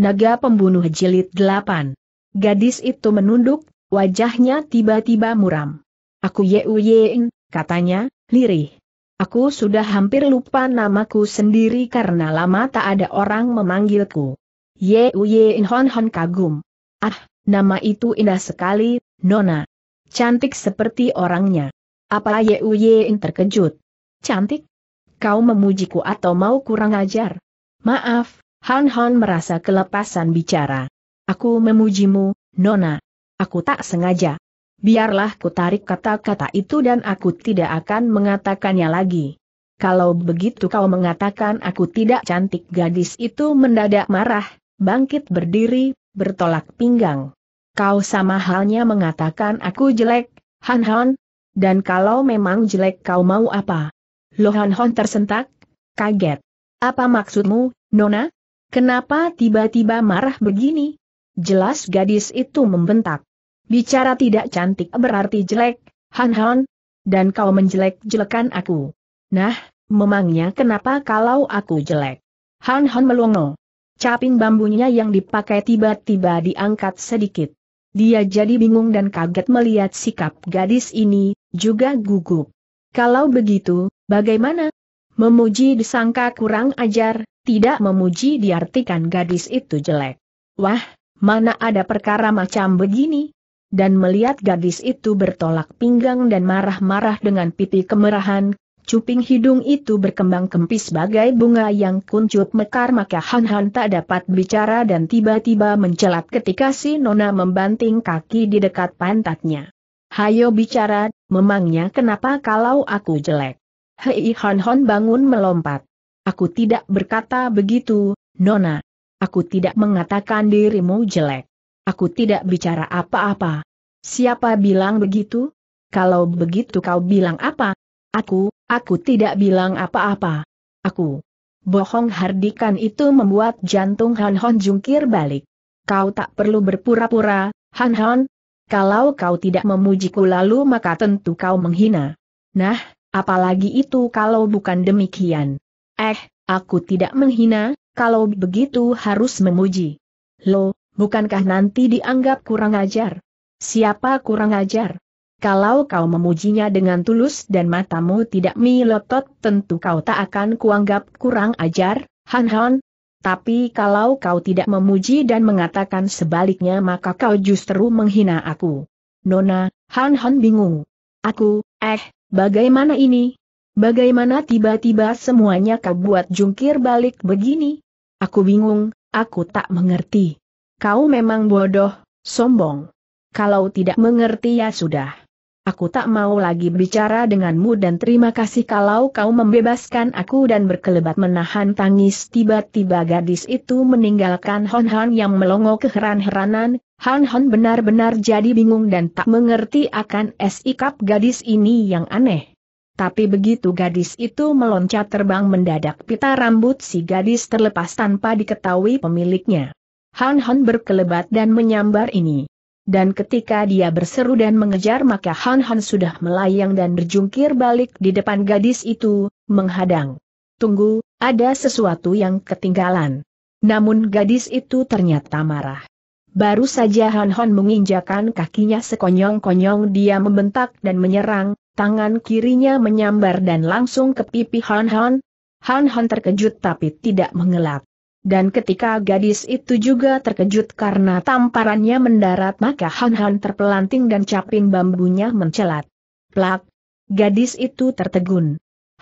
Naga Pembunuh Jilid 8. Gadis itu menunduk, wajahnya tiba-tiba muram. Aku Ye katanya, lirih. Aku sudah hampir lupa namaku sendiri karena lama tak ada orang memanggilku. Ye Yeng Hon Hon kagum. Ah, nama itu indah sekali, Nona. Cantik seperti orangnya. Apa Yeu terkejut? Cantik? Kau memujiku atau mau kurang ajar? Maaf, Han Han merasa kelepasan bicara. Aku memujimu, Nona. Aku tak sengaja. Biarlah ku tarik kata-kata itu dan aku tidak akan mengatakannya lagi. Kalau begitu kau mengatakan aku tidak cantik gadis itu mendadak marah, bangkit berdiri, bertolak pinggang. Kau sama halnya mengatakan aku jelek, Han Han. Dan kalau memang jelek kau mau apa? Lo Han Han tersentak, kaget. Apa maksudmu, Nona? Kenapa tiba-tiba marah begini? Jelas gadis itu membentak. Bicara tidak cantik berarti jelek, Han Han. Dan kau menjelek-jelekan aku. Nah, memangnya kenapa kalau aku jelek? Han Han melongo. Caping bambunya yang dipakai tiba-tiba diangkat sedikit. Dia jadi bingung dan kaget melihat sikap gadis ini, juga gugup. Kalau begitu, bagaimana? Memuji disangka kurang ajar, tidak memuji diartikan gadis itu jelek. Wah, mana ada perkara macam begini? Dan melihat gadis itu bertolak pinggang dan marah-marah dengan pipi kemerahan, cuping hidung itu berkembang kempis bagai bunga yang kuncup mekar maka Han Han tak dapat bicara dan tiba-tiba mencelat ketika si Nona membanting kaki di dekat pantatnya. Hayo bicara, memangnya kenapa kalau aku jelek? Hei Han Han bangun melompat. Aku tidak berkata begitu, Nona. Aku tidak mengatakan dirimu jelek. Aku tidak bicara apa-apa. Siapa bilang begitu? Kalau begitu kau bilang apa? Aku, aku tidak bilang apa-apa. Aku. Bohong hardikan itu membuat jantung Han Hon jungkir balik. Kau tak perlu berpura-pura, Han Hon. Kalau kau tidak memujiku lalu maka tentu kau menghina. Nah, apalagi itu kalau bukan demikian. Eh, aku tidak menghina, kalau begitu harus memuji. Lo, bukankah nanti dianggap kurang ajar? Siapa kurang ajar? Kalau kau memujinya dengan tulus dan matamu tidak milotot tentu kau tak akan kuanggap kurang ajar, Han Han. Tapi kalau kau tidak memuji dan mengatakan sebaliknya maka kau justru menghina aku. Nona, Han Han bingung. Aku, eh, bagaimana ini? Bagaimana tiba-tiba semuanya kau buat jungkir balik begini? Aku bingung, aku tak mengerti. Kau memang bodoh, sombong. Kalau tidak mengerti ya sudah. Aku tak mau lagi bicara denganmu dan terima kasih kalau kau membebaskan aku dan berkelebat menahan tangis tiba-tiba gadis itu meninggalkan Hon Hon yang melongo keheran-heranan, Hon Hon benar-benar jadi bingung dan tak mengerti akan sikap gadis ini yang aneh. Tapi begitu gadis itu meloncat terbang mendadak pita rambut si gadis terlepas tanpa diketahui pemiliknya. Han Han berkelebat dan menyambar ini. Dan ketika dia berseru dan mengejar maka Han Han sudah melayang dan berjungkir balik di depan gadis itu, menghadang. Tunggu, ada sesuatu yang ketinggalan. Namun gadis itu ternyata marah. Baru saja Han Han menginjakan kakinya sekonyong-konyong dia membentak dan menyerang, Tangan kirinya menyambar dan langsung ke pipi Han Han. Han Han terkejut tapi tidak mengelak. Dan ketika gadis itu juga terkejut karena tamparannya mendarat maka Han Han terpelanting dan caping bambunya mencelat. Plak! Gadis itu tertegun.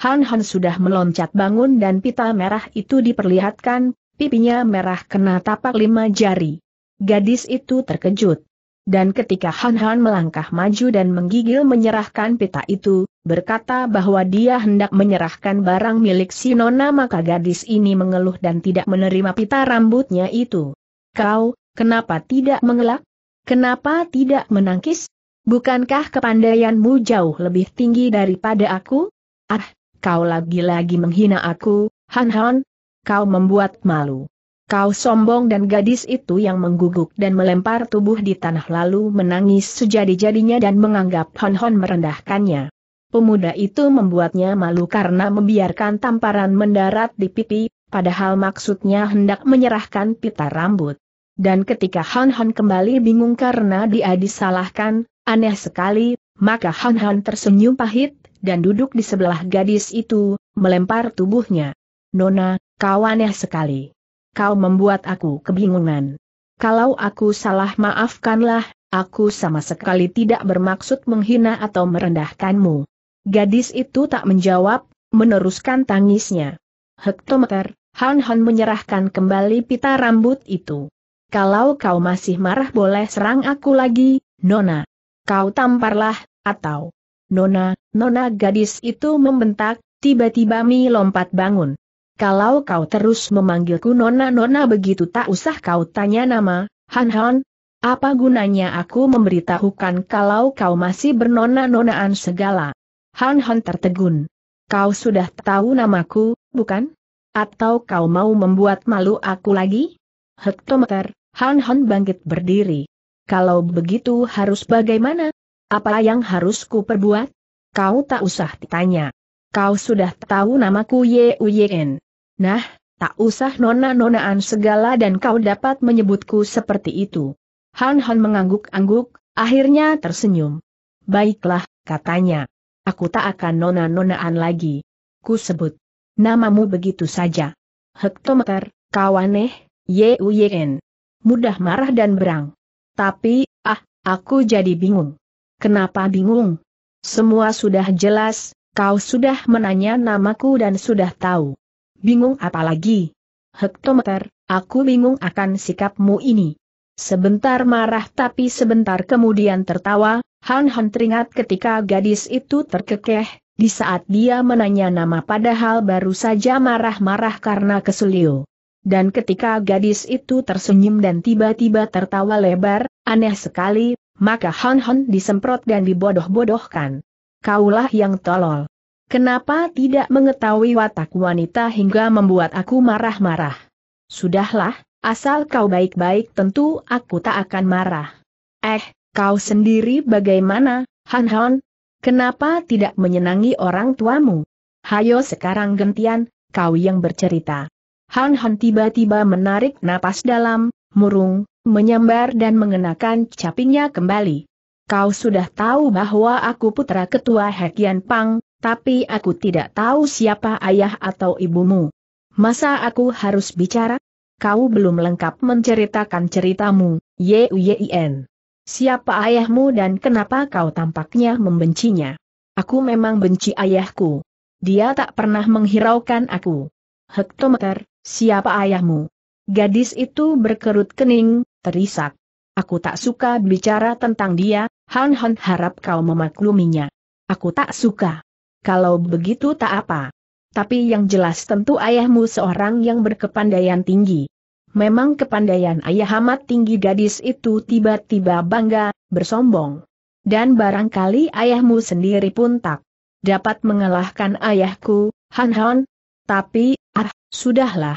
Han Han sudah meloncat bangun dan pita merah itu diperlihatkan, pipinya merah kena tapak lima jari. Gadis itu terkejut. Dan ketika Han Han melangkah maju dan menggigil menyerahkan pita itu, berkata bahwa dia hendak menyerahkan barang milik si Nona maka gadis ini mengeluh dan tidak menerima pita rambutnya itu. Kau, kenapa tidak mengelak? Kenapa tidak menangkis? Bukankah kepandaianmu jauh lebih tinggi daripada aku? Ah, kau lagi-lagi menghina aku, Han Han. Kau membuat malu. Kau sombong dan gadis itu yang mengguguk dan melempar tubuh di tanah lalu menangis sejadi-jadinya dan menganggap Hon Hon merendahkannya. Pemuda itu membuatnya malu karena membiarkan tamparan mendarat di pipi, padahal maksudnya hendak menyerahkan pita rambut. Dan ketika Hon Hon kembali bingung karena dia disalahkan, aneh sekali, maka Hon Hon tersenyum pahit, dan duduk di sebelah gadis itu, melempar tubuhnya. Nona, kau aneh sekali kau membuat aku kebingungan. Kalau aku salah maafkanlah, aku sama sekali tidak bermaksud menghina atau merendahkanmu. Gadis itu tak menjawab, meneruskan tangisnya. Hektometer, Han Han menyerahkan kembali pita rambut itu. Kalau kau masih marah boleh serang aku lagi, Nona. Kau tamparlah, atau... Nona, Nona gadis itu membentak, tiba-tiba Mi lompat bangun. Kalau kau terus memanggilku nona-nona begitu tak usah kau tanya nama, Han Han, apa gunanya aku memberitahukan kalau kau masih bernona-nonaan segala? Han Han tertegun. Kau sudah tahu namaku, bukan? Atau kau mau membuat malu aku lagi? Hektometer, Han Han bangkit berdiri. Kalau begitu harus bagaimana? Apa yang harus ku perbuat? Kau tak usah ditanya. Kau sudah tahu namaku Yuyen. Nah, tak usah nona-nonaan segala dan kau dapat menyebutku seperti itu. Han Han mengangguk-angguk, akhirnya tersenyum. Baiklah, katanya. Aku tak akan nona-nonaan lagi. Ku sebut. Namamu begitu saja. Hektometer, kawaneh, Yuyen. Mudah marah dan berang. Tapi, ah, aku jadi bingung. Kenapa bingung? Semua sudah jelas, kau sudah menanya namaku dan sudah tahu. Bingung apa lagi? Hektometer, aku bingung akan sikapmu ini. Sebentar marah tapi sebentar kemudian tertawa, Han Han teringat ketika gadis itu terkekeh, di saat dia menanya nama padahal baru saja marah-marah karena kesulio. Dan ketika gadis itu tersenyum dan tiba-tiba tertawa lebar, aneh sekali, maka Han Han disemprot dan dibodoh-bodohkan. Kaulah yang tolol. Kenapa tidak mengetahui watak wanita hingga membuat aku marah-marah? Sudahlah, asal kau baik-baik tentu aku tak akan marah. Eh, kau sendiri bagaimana, Han Han? Kenapa tidak menyenangi orang tuamu? Hayo sekarang gentian, kau yang bercerita. Han Han tiba-tiba menarik napas dalam, murung, menyambar dan mengenakan capingnya kembali. Kau sudah tahu bahwa aku putra ketua Hekian Pang, tapi aku tidak tahu siapa ayah atau ibumu. Masa aku harus bicara? Kau belum lengkap menceritakan ceritamu, Yuyin. Siapa ayahmu dan kenapa kau tampaknya membencinya? Aku memang benci ayahku. Dia tak pernah menghiraukan aku. Hektometer, siapa ayahmu? Gadis itu berkerut kening, terisak. Aku tak suka bicara tentang dia, Han Han harap kau memakluminya. Aku tak suka. Kalau begitu tak apa. Tapi yang jelas tentu ayahmu seorang yang berkepandaian tinggi. Memang kepandaian ayah amat tinggi gadis itu tiba-tiba bangga, bersombong. Dan barangkali ayahmu sendiri pun tak dapat mengalahkan ayahku, Han Han. Tapi, ah, sudahlah.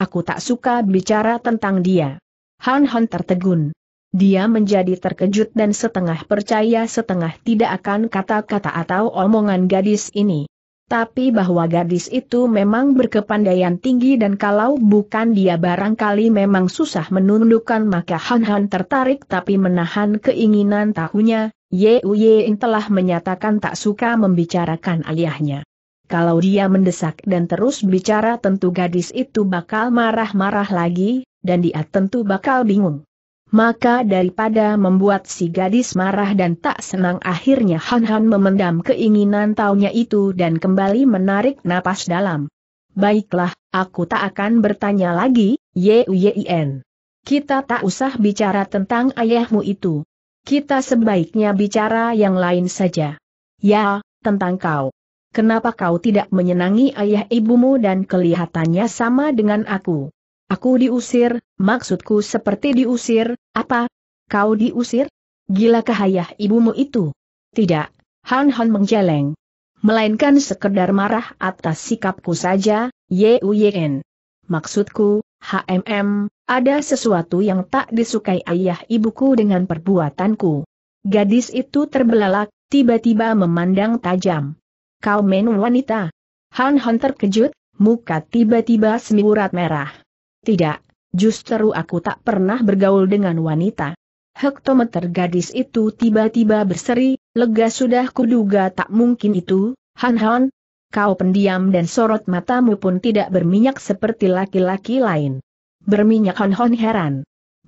Aku tak suka bicara tentang dia. Han Han tertegun. Dia menjadi terkejut dan setengah percaya setengah tidak akan kata-kata atau omongan gadis ini. Tapi bahwa gadis itu memang berkepandaian tinggi dan kalau bukan dia barangkali memang susah menundukkan maka Han Han tertarik tapi menahan keinginan tahunya, Ye Uyein telah menyatakan tak suka membicarakan ayahnya. Kalau dia mendesak dan terus bicara tentu gadis itu bakal marah-marah lagi, dan dia tentu bakal bingung. Maka daripada membuat si gadis marah dan tak senang akhirnya Han Han memendam keinginan taunya itu dan kembali menarik napas dalam. Baiklah, aku tak akan bertanya lagi, Yuyin. Kita tak usah bicara tentang ayahmu itu. Kita sebaiknya bicara yang lain saja. Ya, tentang kau. Kenapa kau tidak menyenangi ayah ibumu dan kelihatannya sama dengan aku? Aku diusir, maksudku seperti diusir, apa? Kau diusir? Gila kahayah ibumu itu? Tidak, Han Han menjeleng. Melainkan sekedar marah atas sikapku saja, Yuyen. Maksudku, HMM, ada sesuatu yang tak disukai ayah ibuku dengan perbuatanku. Gadis itu terbelalak, tiba-tiba memandang tajam. Kau men wanita. Han Han terkejut, muka tiba-tiba semburat merah. Tidak, justru aku tak pernah bergaul dengan wanita. Hektometer gadis itu tiba-tiba berseri, lega sudah kuduga tak mungkin itu, Han Han. Kau pendiam dan sorot matamu pun tidak berminyak seperti laki-laki lain. Berminyak Han Han heran.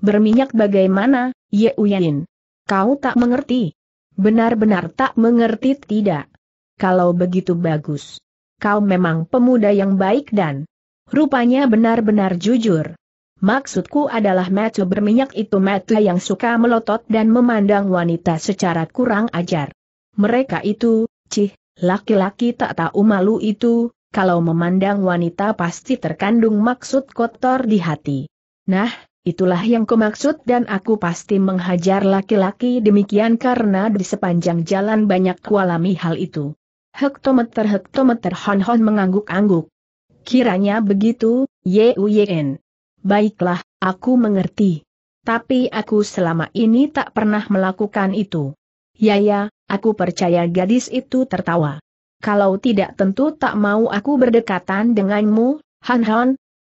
Berminyak bagaimana, Ye Uyin? Kau tak mengerti. Benar-benar tak mengerti tidak. Kalau begitu bagus. Kau memang pemuda yang baik dan Rupanya benar-benar jujur. Maksudku adalah metu berminyak itu metu yang suka melotot dan memandang wanita secara kurang ajar. Mereka itu, cih, laki-laki tak tahu malu itu, kalau memandang wanita pasti terkandung maksud kotor di hati. Nah, itulah yang kumaksud dan aku pasti menghajar laki-laki demikian karena di sepanjang jalan banyak kualami hal itu. Hektometer-hektometer Hon-Hon mengangguk-angguk. Kiranya begitu, Uyen. Baiklah, aku mengerti. Tapi aku selama ini tak pernah melakukan itu. Ya ya, aku percaya gadis itu tertawa. Kalau tidak tentu tak mau aku berdekatan denganmu, Han Han.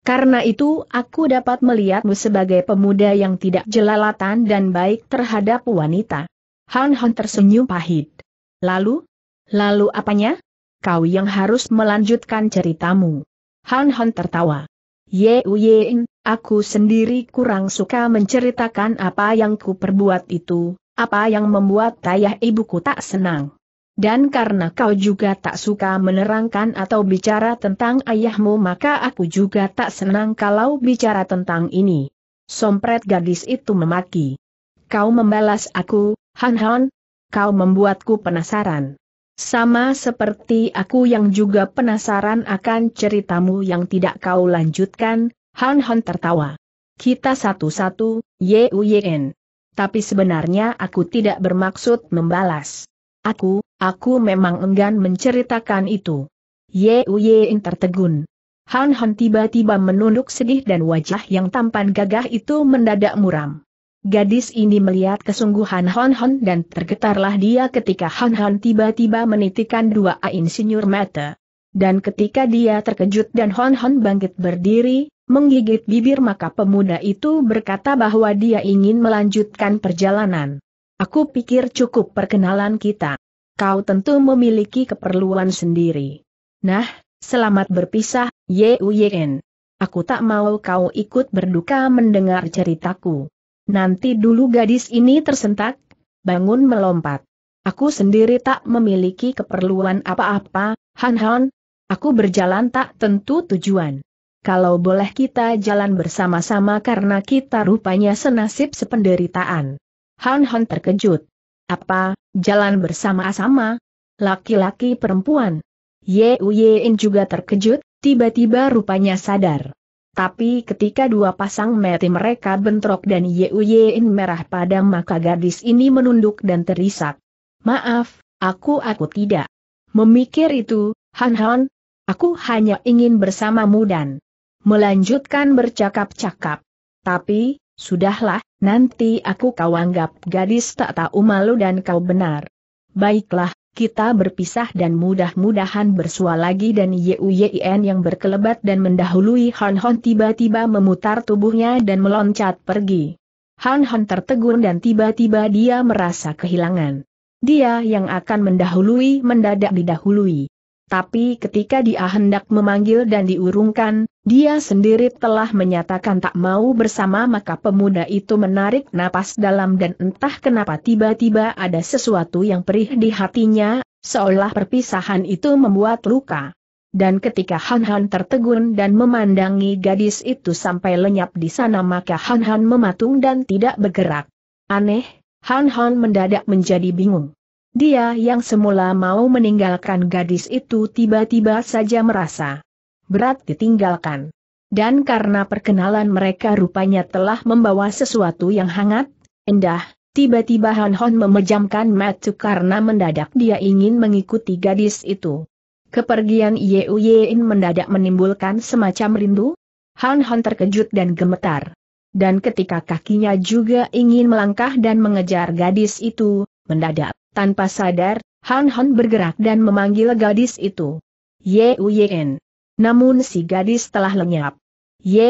Karena itu aku dapat melihatmu sebagai pemuda yang tidak jelalatan dan baik terhadap wanita. Han Han tersenyum pahit. Lalu? Lalu apanya? Kau yang harus melanjutkan ceritamu. Han Han tertawa. Ye Ying, aku sendiri kurang suka menceritakan apa yang ku perbuat itu, apa yang membuat ayah ibuku tak senang. Dan karena kau juga tak suka menerangkan atau bicara tentang ayahmu maka aku juga tak senang kalau bicara tentang ini. Sompret gadis itu memaki. Kau membalas aku, Han Han. Kau membuatku penasaran. Sama seperti aku yang juga penasaran akan ceritamu yang tidak kau lanjutkan, Han Han tertawa. Kita satu-satu, Ye Yen. Tapi sebenarnya aku tidak bermaksud membalas. Aku, aku memang enggan menceritakan itu. Ye Yen tertegun. Han Han tiba-tiba menunduk sedih dan wajah yang tampan gagah itu mendadak muram. Gadis ini melihat kesungguhan Hon Hon dan tergetarlah dia ketika Hon Hon tiba-tiba menitikan dua insinyur mata. Dan ketika dia terkejut dan Hon Hon bangkit berdiri, menggigit bibir maka pemuda itu berkata bahwa dia ingin melanjutkan perjalanan. Aku pikir cukup perkenalan kita. Kau tentu memiliki keperluan sendiri. Nah, selamat berpisah, Yuyen. Aku tak mau kau ikut berduka mendengar ceritaku. Nanti dulu gadis ini tersentak, bangun melompat. Aku sendiri tak memiliki keperluan apa-apa, Han Han. Aku berjalan tak tentu tujuan. Kalau boleh kita jalan bersama-sama karena kita rupanya senasib sependeritaan. Han Han terkejut. Apa, jalan bersama-sama? Laki-laki perempuan. Ye Uyein juga terkejut, tiba-tiba rupanya sadar. Tapi ketika dua pasang mati mereka bentrok dan yeuyein merah padam maka gadis ini menunduk dan terisak. Maaf, aku aku tidak. Memikir itu, Han Han, aku hanya ingin bersamamu dan melanjutkan bercakap-cakap. Tapi, sudahlah, nanti aku kau anggap gadis tak tahu malu dan kau benar. Baiklah, kita berpisah dan mudah-mudahan bersua lagi dan Yuyin yang berkelebat dan mendahului Han Hon tiba-tiba memutar tubuhnya dan meloncat pergi. Han Hon tertegun dan tiba-tiba dia merasa kehilangan. Dia yang akan mendahului mendadak didahului tapi ketika dia hendak memanggil dan diurungkan, dia sendiri telah menyatakan tak mau bersama maka pemuda itu menarik napas dalam dan entah kenapa tiba-tiba ada sesuatu yang perih di hatinya, seolah perpisahan itu membuat luka. Dan ketika Han Han tertegun dan memandangi gadis itu sampai lenyap di sana maka Han Han mematung dan tidak bergerak. Aneh, Han Han mendadak menjadi bingung. Dia yang semula mau meninggalkan gadis itu tiba-tiba saja merasa berat ditinggalkan. Dan karena perkenalan mereka rupanya telah membawa sesuatu yang hangat, indah, tiba-tiba Han Hon memejamkan mata karena mendadak dia ingin mengikuti gadis itu. Kepergian Ye Uyein mendadak menimbulkan semacam rindu. Han Hon terkejut dan gemetar. Dan ketika kakinya juga ingin melangkah dan mengejar gadis itu, mendadak tanpa sadar, Han Han bergerak dan memanggil gadis itu. Uyen. Namun si gadis telah lenyap.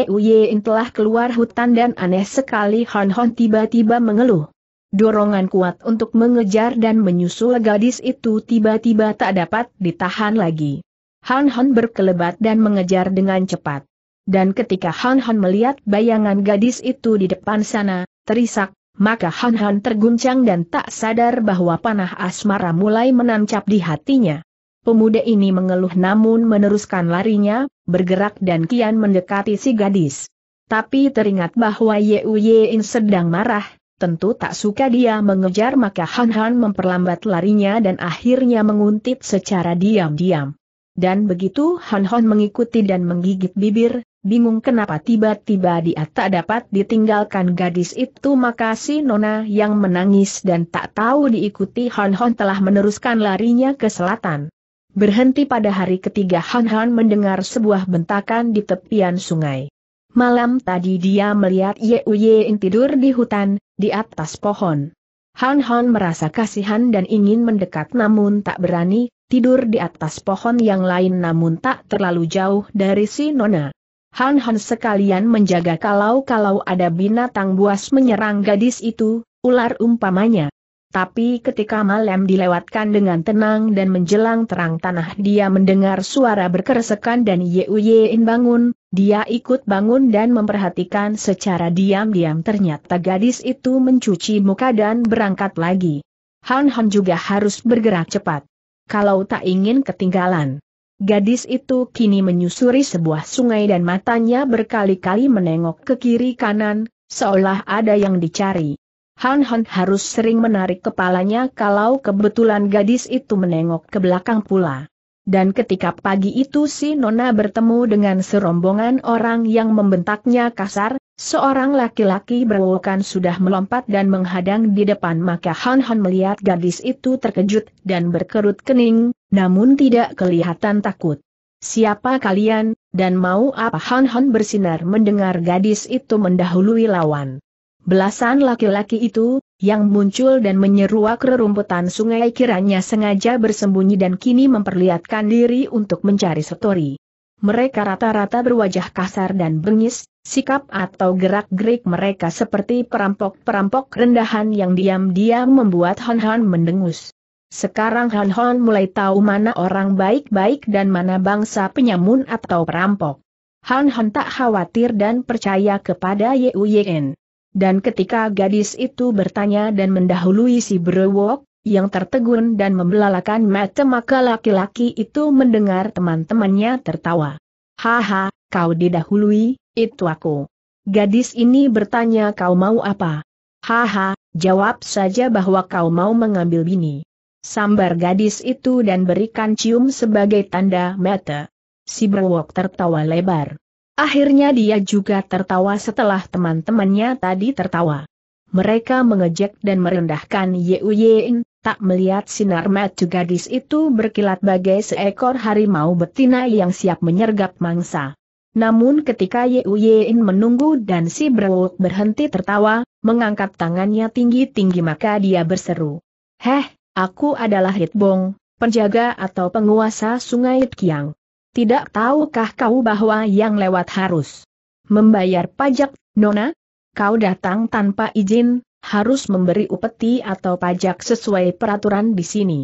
Uyen telah keluar hutan dan aneh sekali Han Han tiba-tiba mengeluh. Dorongan kuat untuk mengejar dan menyusul gadis itu tiba-tiba tak dapat ditahan lagi. Han Han berkelebat dan mengejar dengan cepat. Dan ketika Han Han melihat bayangan gadis itu di depan sana, terisak, maka Han Han terguncang dan tak sadar bahwa panah asmara mulai menancap di hatinya. Pemuda ini mengeluh namun meneruskan larinya, bergerak dan kian mendekati si gadis. Tapi teringat bahwa Ye Uyein sedang marah, tentu tak suka dia mengejar maka Han Han memperlambat larinya dan akhirnya menguntit secara diam-diam. Dan begitu Han Han mengikuti dan menggigit bibir, bingung kenapa tiba-tiba dia tak dapat ditinggalkan gadis itu maka si Nona yang menangis dan tak tahu diikuti Hon Hon telah meneruskan larinya ke selatan. Berhenti pada hari ketiga Hon Hon mendengar sebuah bentakan di tepian sungai. Malam tadi dia melihat Ye Uyein tidur di hutan, di atas pohon. Han Han merasa kasihan dan ingin mendekat namun tak berani, tidur di atas pohon yang lain namun tak terlalu jauh dari si Nona. Han-han sekalian menjaga kalau-kalau ada binatang buas menyerang gadis itu, ular umpamanya. Tapi ketika malam dilewatkan dengan tenang dan menjelang terang tanah dia mendengar suara berkeresekan dan ye in bangun, dia ikut bangun dan memperhatikan secara diam-diam ternyata gadis itu mencuci muka dan berangkat lagi. Han Han juga harus bergerak cepat. Kalau tak ingin ketinggalan. Gadis itu kini menyusuri sebuah sungai dan matanya berkali-kali menengok ke kiri kanan, seolah ada yang dicari. Han Han harus sering menarik kepalanya kalau kebetulan gadis itu menengok ke belakang pula. Dan ketika pagi itu si Nona bertemu dengan serombongan orang yang membentaknya kasar, seorang laki-laki berwokan sudah melompat dan menghadang di depan maka Han Han melihat gadis itu terkejut dan berkerut kening, namun tidak kelihatan takut. Siapa kalian, dan mau apa Han Han bersinar mendengar gadis itu mendahului lawan. Belasan laki-laki itu, yang muncul dan menyeruak rerumputan sungai kiranya sengaja bersembunyi dan kini memperlihatkan diri untuk mencari setori. Mereka rata-rata berwajah kasar dan bengis, sikap atau gerak-gerik mereka seperti perampok-perampok rendahan yang diam-diam membuat Han Han mendengus. Sekarang Han Hon mulai tahu mana orang baik-baik dan mana bangsa penyamun atau perampok. Han Hon tak khawatir dan percaya kepada Ye Uyen. Dan ketika gadis itu bertanya dan mendahului si Brewok, yang tertegun dan membelalakan mata maka laki-laki itu mendengar teman-temannya tertawa. Haha, kau didahului, itu aku. Gadis ini bertanya kau mau apa? Haha, jawab saja bahwa kau mau mengambil bini. Sambar gadis itu dan berikan cium sebagai tanda mata. Si brewok tertawa lebar. Akhirnya dia juga tertawa setelah teman-temannya tadi tertawa. Mereka mengejek dan merendahkan Yeu Ying, tak melihat sinar mata gadis itu berkilat bagai seekor harimau betina yang siap menyergap mangsa. Namun ketika Yeu Ying menunggu dan si brewok berhenti tertawa, mengangkat tangannya tinggi-tinggi maka dia berseru. Heh, Aku adalah Hitbong, penjaga atau penguasa sungai Kiang. Tidak tahukah kau bahwa yang lewat harus membayar pajak, Nona? Kau datang tanpa izin, harus memberi upeti atau pajak sesuai peraturan di sini.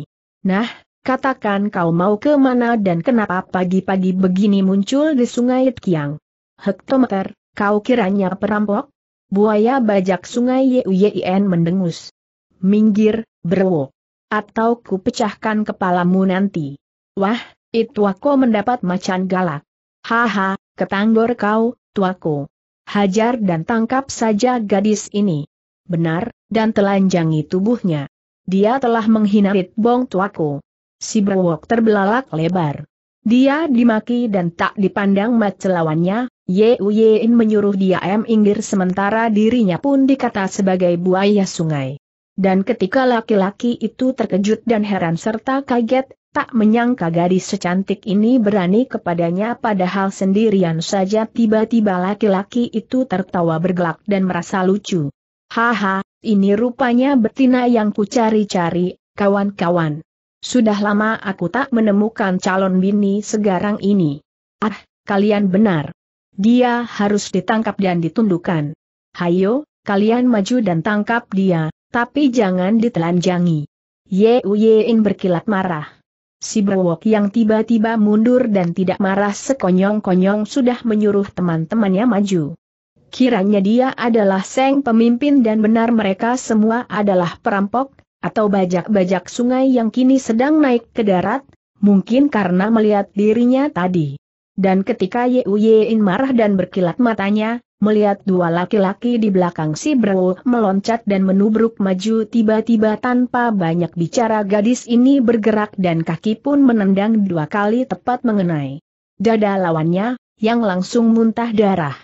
Nah, katakan kau mau ke mana dan kenapa pagi-pagi begini muncul di sungai Kiang. Hektometer, kau kiranya perampok? Buaya bajak sungai Yuyin mendengus. Minggir, berwok atau ku pecahkan kepalamu nanti. Wah, itu aku mendapat macan galak. Haha, ketanggor kau, tuaku. Hajar dan tangkap saja gadis ini. Benar, dan telanjangi tubuhnya. Dia telah menghina Ritbong tuaku. Si Brewok terbelalak lebar. Dia dimaki dan tak dipandang mat lawannya, Ye Uyein menyuruh dia em inggir sementara dirinya pun dikata sebagai buaya sungai. Dan ketika laki-laki itu terkejut dan heran serta kaget, tak menyangka gadis secantik ini berani kepadanya padahal sendirian saja tiba-tiba laki-laki itu tertawa bergelak dan merasa lucu. Haha, ini rupanya betina yang ku cari cari kawan-kawan. Sudah lama aku tak menemukan calon bini segarang ini. Ah, kalian benar. Dia harus ditangkap dan ditundukkan. Hayo, kalian maju dan tangkap dia, tapi jangan ditelanjangi. Ye Uyein berkilat marah. Si Brewok yang tiba-tiba mundur dan tidak marah sekonyong-konyong sudah menyuruh teman-temannya maju. Kiranya dia adalah seng pemimpin dan benar mereka semua adalah perampok, atau bajak-bajak sungai yang kini sedang naik ke darat, mungkin karena melihat dirinya tadi. Dan ketika Ye Uyein marah dan berkilat matanya, melihat dua laki-laki di belakang si Bro meloncat dan menubruk maju tiba-tiba tanpa banyak bicara gadis ini bergerak dan kaki pun menendang dua kali tepat mengenai dada lawannya, yang langsung muntah darah.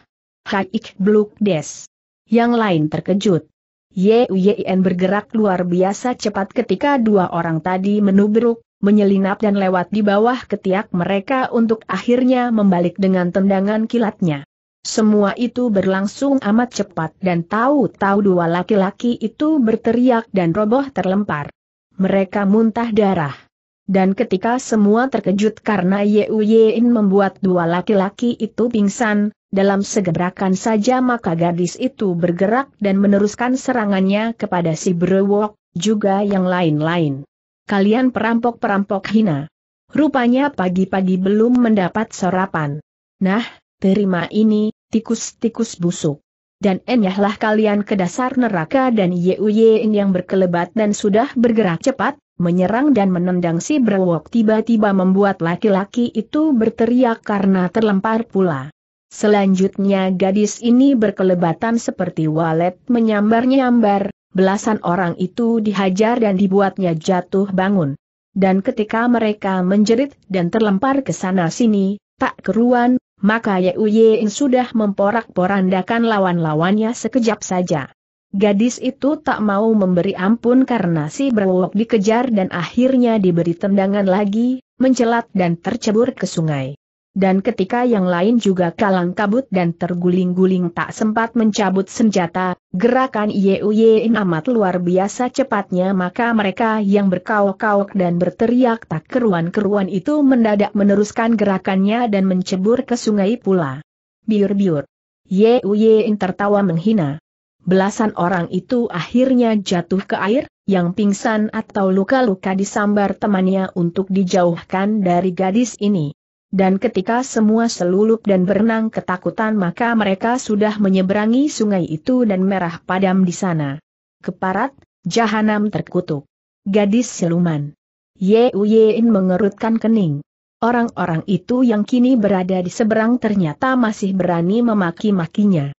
Haik Bluk Des. Yang lain terkejut. Yuyen bergerak luar biasa cepat ketika dua orang tadi menubruk, menyelinap dan lewat di bawah ketiak mereka untuk akhirnya membalik dengan tendangan kilatnya. Semua itu berlangsung amat cepat dan tahu-tahu dua laki-laki itu berteriak dan roboh terlempar. Mereka muntah darah. Dan ketika semua terkejut karena Ye Yein membuat dua laki-laki itu pingsan, dalam segerakan saja maka gadis itu bergerak dan meneruskan serangannya kepada si Brewok, juga yang lain-lain. Kalian perampok-perampok hina. Rupanya pagi-pagi belum mendapat sarapan. Nah, terima ini, tikus-tikus busuk. Dan enyahlah kalian ke dasar neraka dan Yeuyeng yang berkelebat dan sudah bergerak cepat, menyerang dan menendang si Brewok tiba-tiba membuat laki-laki itu berteriak karena terlempar pula. Selanjutnya gadis ini berkelebatan seperti walet menyambar-nyambar, belasan orang itu dihajar dan dibuatnya jatuh bangun. Dan ketika mereka menjerit dan terlempar ke sana sini, tak keruan, maka Ye Uyein sudah memporak-porandakan lawan-lawannya sekejap saja. Gadis itu tak mau memberi ampun karena si berwok dikejar dan akhirnya diberi tendangan lagi, mencelat dan tercebur ke sungai dan ketika yang lain juga kalang kabut dan terguling-guling tak sempat mencabut senjata, gerakan Yein amat luar biasa cepatnya maka mereka yang berkauk-kauk dan berteriak tak keruan-keruan itu mendadak meneruskan gerakannya dan mencebur ke sungai pula. Biur-biur. Yein tertawa menghina. Belasan orang itu akhirnya jatuh ke air, yang pingsan atau luka-luka disambar temannya untuk dijauhkan dari gadis ini. Dan ketika semua selulup dan berenang ketakutan maka mereka sudah menyeberangi sungai itu dan merah padam di sana. Keparat, jahanam terkutuk. Gadis siluman. Ye Yein mengerutkan kening. Orang-orang itu yang kini berada di seberang ternyata masih berani memaki-makinya.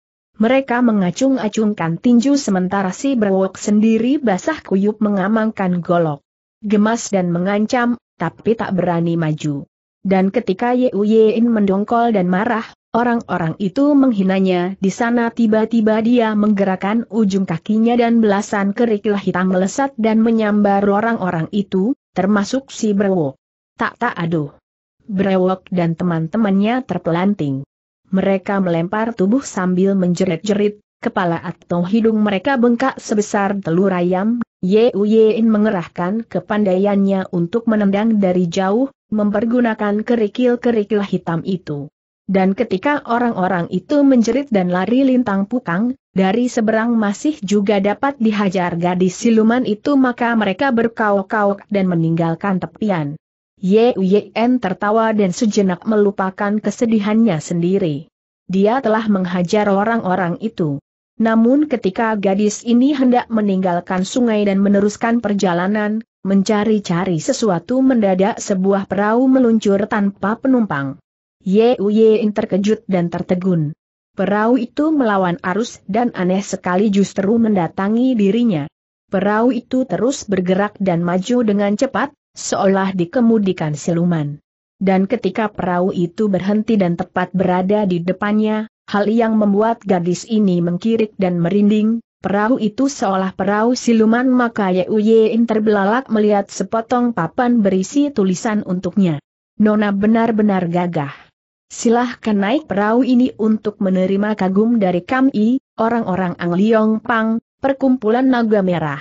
Mereka mengacung-acungkan tinju sementara si berwok sendiri basah kuyup mengamankan golok. Gemas dan mengancam, tapi tak berani maju. Dan ketika Yu Yein mendongkol dan marah, orang-orang itu menghinanya. Di sana tiba-tiba dia menggerakkan ujung kakinya dan belasan kerikil hitam melesat dan menyambar orang-orang itu, termasuk si Brewok. Tak tak aduh. Brewok dan teman-temannya terpelanting. Mereka melempar tubuh sambil menjerit-jerit, kepala atau hidung mereka bengkak sebesar telur ayam, Ye Uyein mengerahkan kepandaiannya untuk menendang dari jauh, mempergunakan kerikil-kerikil hitam itu. Dan ketika orang-orang itu menjerit dan lari lintang pukang, dari seberang masih juga dapat dihajar gadis siluman itu maka mereka berkauk-kauk dan meninggalkan tepian. Ye Uyein tertawa dan sejenak melupakan kesedihannya sendiri. Dia telah menghajar orang-orang itu. Namun ketika gadis ini hendak meninggalkan sungai dan meneruskan perjalanan, mencari-cari sesuatu mendadak sebuah perahu meluncur tanpa penumpang. Uyein terkejut dan tertegun. Perahu itu melawan arus dan aneh sekali justru mendatangi dirinya. Perahu itu terus bergerak dan maju dengan cepat, seolah dikemudikan siluman. Dan ketika perahu itu berhenti dan tepat berada di depannya, Hal yang membuat gadis ini mengkirik dan merinding, perahu itu seolah perahu siluman maka Yeuyein terbelalak melihat sepotong papan berisi tulisan untuknya. Nona benar-benar gagah. Silahkan naik perahu ini untuk menerima kagum dari kami, orang-orang Ang Liong Pang, perkumpulan naga merah.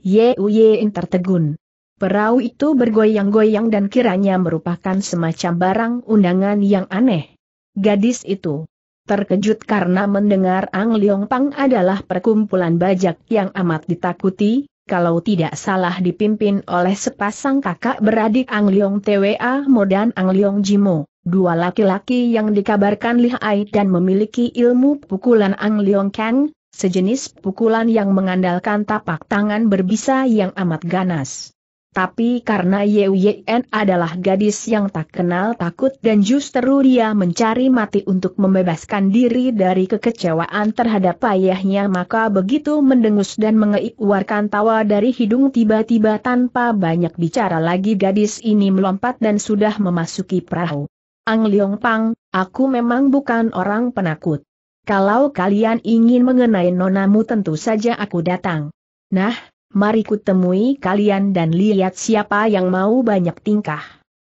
Yeuyein tertegun. Perahu itu bergoyang-goyang dan kiranya merupakan semacam barang undangan yang aneh. Gadis itu terkejut karena mendengar Ang Leong Pang adalah perkumpulan bajak yang amat ditakuti, kalau tidak salah dipimpin oleh sepasang kakak beradik Ang Leong TWA Mo dan Ang Leong Jimo, dua laki-laki yang dikabarkan lihai dan memiliki ilmu pukulan Ang Leong Kang, sejenis pukulan yang mengandalkan tapak tangan berbisa yang amat ganas. Tapi karena Yen adalah gadis yang tak kenal takut dan justru dia mencari mati untuk membebaskan diri dari kekecewaan terhadap ayahnya maka begitu mendengus dan mengeluarkan tawa dari hidung tiba-tiba tanpa banyak bicara lagi gadis ini melompat dan sudah memasuki perahu. Ang Leong Pang, aku memang bukan orang penakut. Kalau kalian ingin mengenai nonamu tentu saja aku datang. Nah, mari kutemui kalian dan lihat siapa yang mau banyak tingkah.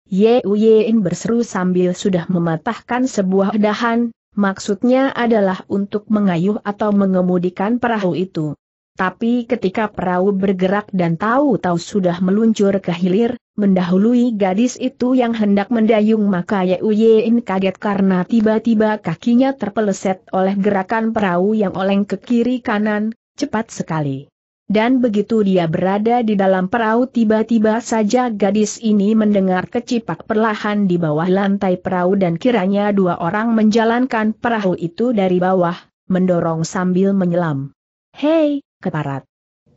Ye Uyein berseru sambil sudah mematahkan sebuah dahan, maksudnya adalah untuk mengayuh atau mengemudikan perahu itu. Tapi ketika perahu bergerak dan tahu-tahu sudah meluncur ke hilir, mendahului gadis itu yang hendak mendayung maka Ye Uyein kaget karena tiba-tiba kakinya terpeleset oleh gerakan perahu yang oleng ke kiri kanan, cepat sekali. Dan begitu dia berada di dalam perahu tiba-tiba saja gadis ini mendengar kecipak perlahan di bawah lantai perahu dan kiranya dua orang menjalankan perahu itu dari bawah, mendorong sambil menyelam. Hei, keparat!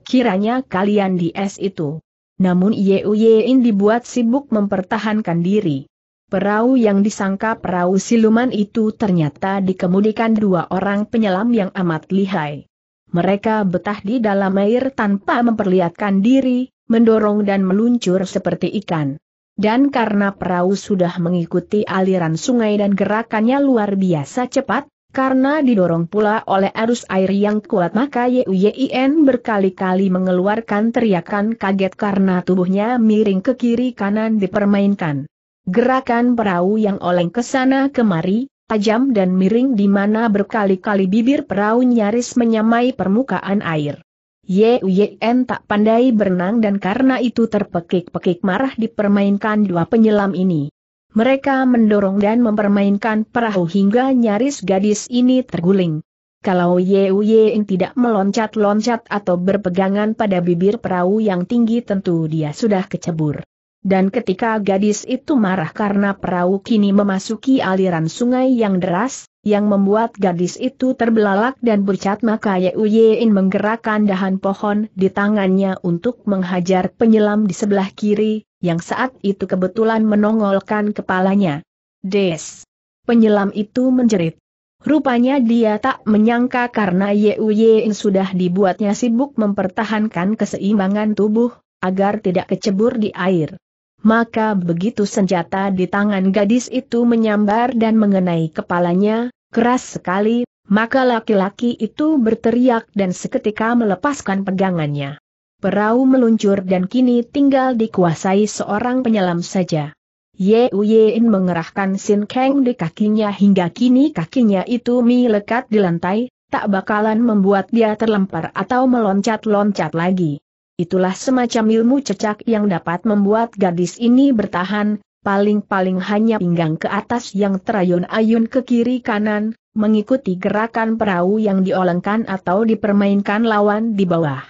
Kiranya kalian di es itu. Namun Yeuyein dibuat sibuk mempertahankan diri. Perahu yang disangka perahu siluman itu ternyata dikemudikan dua orang penyelam yang amat lihai. Mereka betah di dalam air tanpa memperlihatkan diri, mendorong dan meluncur seperti ikan. Dan karena perahu sudah mengikuti aliran sungai dan gerakannya luar biasa cepat, karena didorong pula oleh arus air yang kuat maka Yuyin berkali-kali mengeluarkan teriakan kaget karena tubuhnya miring ke kiri kanan dipermainkan. Gerakan perahu yang oleng ke sana kemari, tajam dan miring di mana berkali-kali bibir perahu nyaris menyamai permukaan air. Yen tak pandai berenang dan karena itu terpekik-pekik marah dipermainkan dua penyelam ini. Mereka mendorong dan mempermainkan perahu hingga nyaris gadis ini terguling. Kalau Yen tidak meloncat-loncat atau berpegangan pada bibir perahu yang tinggi tentu dia sudah kecebur. Dan ketika gadis itu marah karena perahu kini memasuki aliran sungai yang deras, yang membuat gadis itu terbelalak dan bercat maka Yein menggerakkan dahan pohon di tangannya untuk menghajar penyelam di sebelah kiri, yang saat itu kebetulan menongolkan kepalanya. Des! Penyelam itu menjerit. Rupanya dia tak menyangka karena Yein sudah dibuatnya sibuk mempertahankan keseimbangan tubuh, agar tidak kecebur di air. Maka begitu senjata di tangan gadis itu menyambar dan mengenai kepalanya, keras sekali, maka laki-laki itu berteriak dan seketika melepaskan pegangannya. Perahu meluncur dan kini tinggal dikuasai seorang penyelam saja. Ye Uyein mengerahkan Sin Kang di kakinya hingga kini kakinya itu melekat di lantai, tak bakalan membuat dia terlempar atau meloncat-loncat lagi itulah semacam ilmu cecak yang dapat membuat gadis ini bertahan, paling-paling hanya pinggang ke atas yang terayun-ayun ke kiri kanan, mengikuti gerakan perahu yang diolengkan atau dipermainkan lawan di bawah.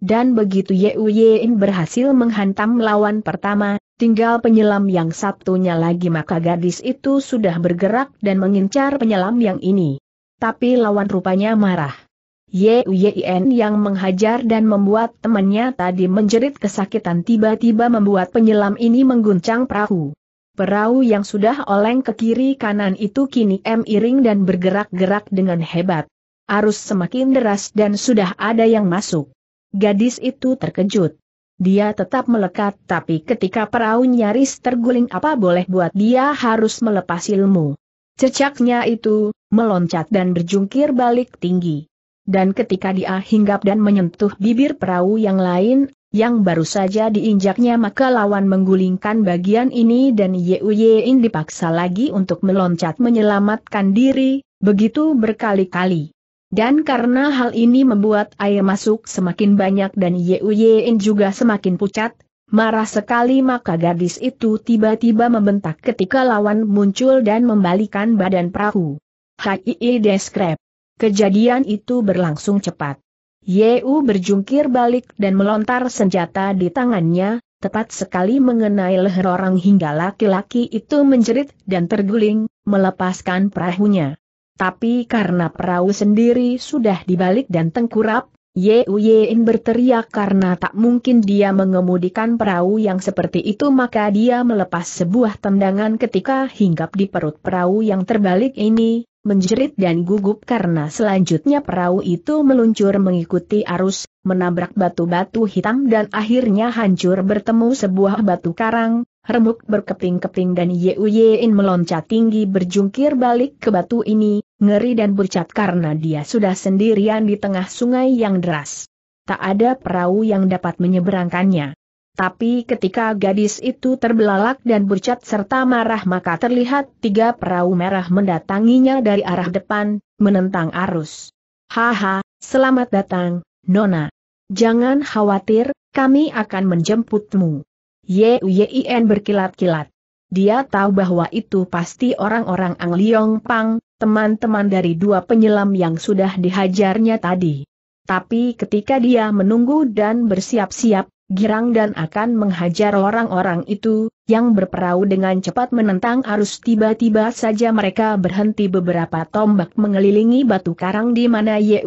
Dan begitu Yein berhasil menghantam lawan pertama, tinggal penyelam yang satunya lagi maka gadis itu sudah bergerak dan mengincar penyelam yang ini. Tapi lawan rupanya marah. Yin yang menghajar dan membuat temannya tadi menjerit kesakitan tiba-tiba membuat penyelam ini mengguncang perahu. Perahu yang sudah oleng ke kiri kanan itu kini miring dan bergerak-gerak dengan hebat. Arus semakin deras dan sudah ada yang masuk. Gadis itu terkejut. Dia tetap melekat tapi ketika perahu nyaris terguling apa boleh buat dia harus melepas ilmu. Cecaknya itu, meloncat dan berjungkir balik tinggi. Dan ketika dia hinggap dan menyentuh bibir perahu yang lain, yang baru saja diinjaknya maka lawan menggulingkan bagian ini dan Yuyein dipaksa lagi untuk meloncat menyelamatkan diri, begitu berkali-kali. Dan karena hal ini membuat air masuk semakin banyak dan Yuyein juga semakin pucat, marah sekali maka gadis itu tiba-tiba membentak ketika lawan muncul dan membalikan badan perahu. Hai deskrep. Kejadian itu berlangsung cepat. Yeu berjungkir balik dan melontar senjata di tangannya, tepat sekali mengenai leher orang hingga laki-laki itu menjerit dan terguling, melepaskan perahunya. Tapi karena perahu sendiri sudah dibalik dan tengkurap, Yeu Yein berteriak karena tak mungkin dia mengemudikan perahu yang seperti itu maka dia melepas sebuah tendangan ketika hinggap di perut perahu yang terbalik ini, menjerit dan gugup karena selanjutnya perahu itu meluncur mengikuti arus, menabrak batu-batu hitam dan akhirnya hancur bertemu sebuah batu karang, remuk berkeping-keping dan Yein meloncat tinggi berjungkir balik ke batu ini, ngeri dan bercat karena dia sudah sendirian di tengah sungai yang deras. Tak ada perahu yang dapat menyeberangkannya. Tapi ketika gadis itu terbelalak dan bercat serta marah maka terlihat tiga perahu merah mendatanginya dari arah depan, menentang arus. Haha, selamat datang, Nona. Jangan khawatir, kami akan menjemputmu. Yuyin berkilat-kilat. Dia tahu bahwa itu pasti orang-orang Ang Liong Pang, teman-teman dari dua penyelam yang sudah dihajarnya tadi. Tapi ketika dia menunggu dan bersiap-siap, girang dan akan menghajar orang-orang itu, yang berperahu dengan cepat menentang arus tiba-tiba saja mereka berhenti beberapa tombak mengelilingi batu karang di mana Ye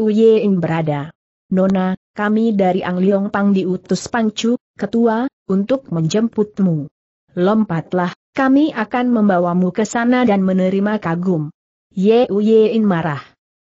berada. Nona, kami dari Ang Liong Pang diutus Pangcu, ketua, untuk menjemputmu. Lompatlah, kami akan membawamu ke sana dan menerima kagum. Ye Uyein marah.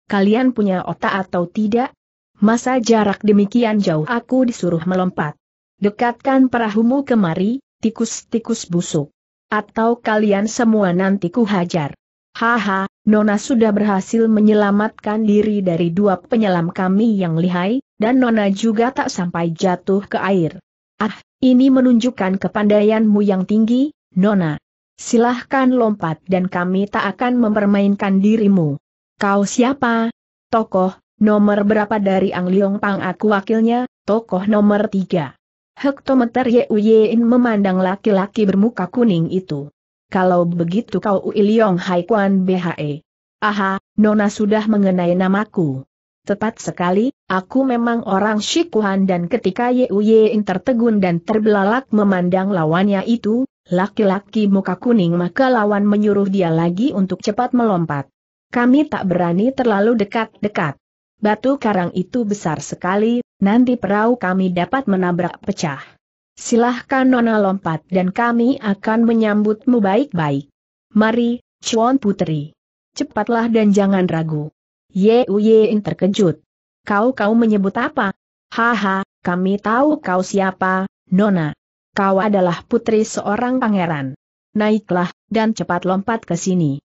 Kalian punya otak atau tidak? Masa jarak demikian jauh aku disuruh melompat. Dekatkan perahumu kemari, tikus-tikus busuk. Atau kalian semua nanti ku hajar. Haha, Nona sudah berhasil menyelamatkan diri dari dua penyelam kami yang lihai, dan Nona juga tak sampai jatuh ke air. Ah, ini menunjukkan kepandaianmu yang tinggi, Nona. Silahkan lompat dan kami tak akan mempermainkan dirimu. Kau siapa? Tokoh, nomor berapa dari Ang Liong Pang aku wakilnya, tokoh nomor tiga. Hektometer Yeuyein memandang laki-laki bermuka kuning itu. Kalau begitu kau Uiliong Haikuan BHE. Aha, Nona sudah mengenai namaku. Tepat sekali, aku memang orang Shikuan. dan ketika Yeuyein tertegun dan terbelalak memandang lawannya itu, laki-laki muka kuning maka lawan menyuruh dia lagi untuk cepat melompat. Kami tak berani terlalu dekat-dekat. Batu karang itu besar sekali, Nanti perahu kami dapat menabrak pecah. Silahkan Nona lompat dan kami akan menyambutmu baik-baik. Mari, Chuan Putri. Cepatlah dan jangan ragu. Uyein terkejut. Kau-kau menyebut apa? Haha, kami tahu kau siapa, Nona. Kau adalah putri seorang pangeran. Naiklah, dan cepat lompat ke sini.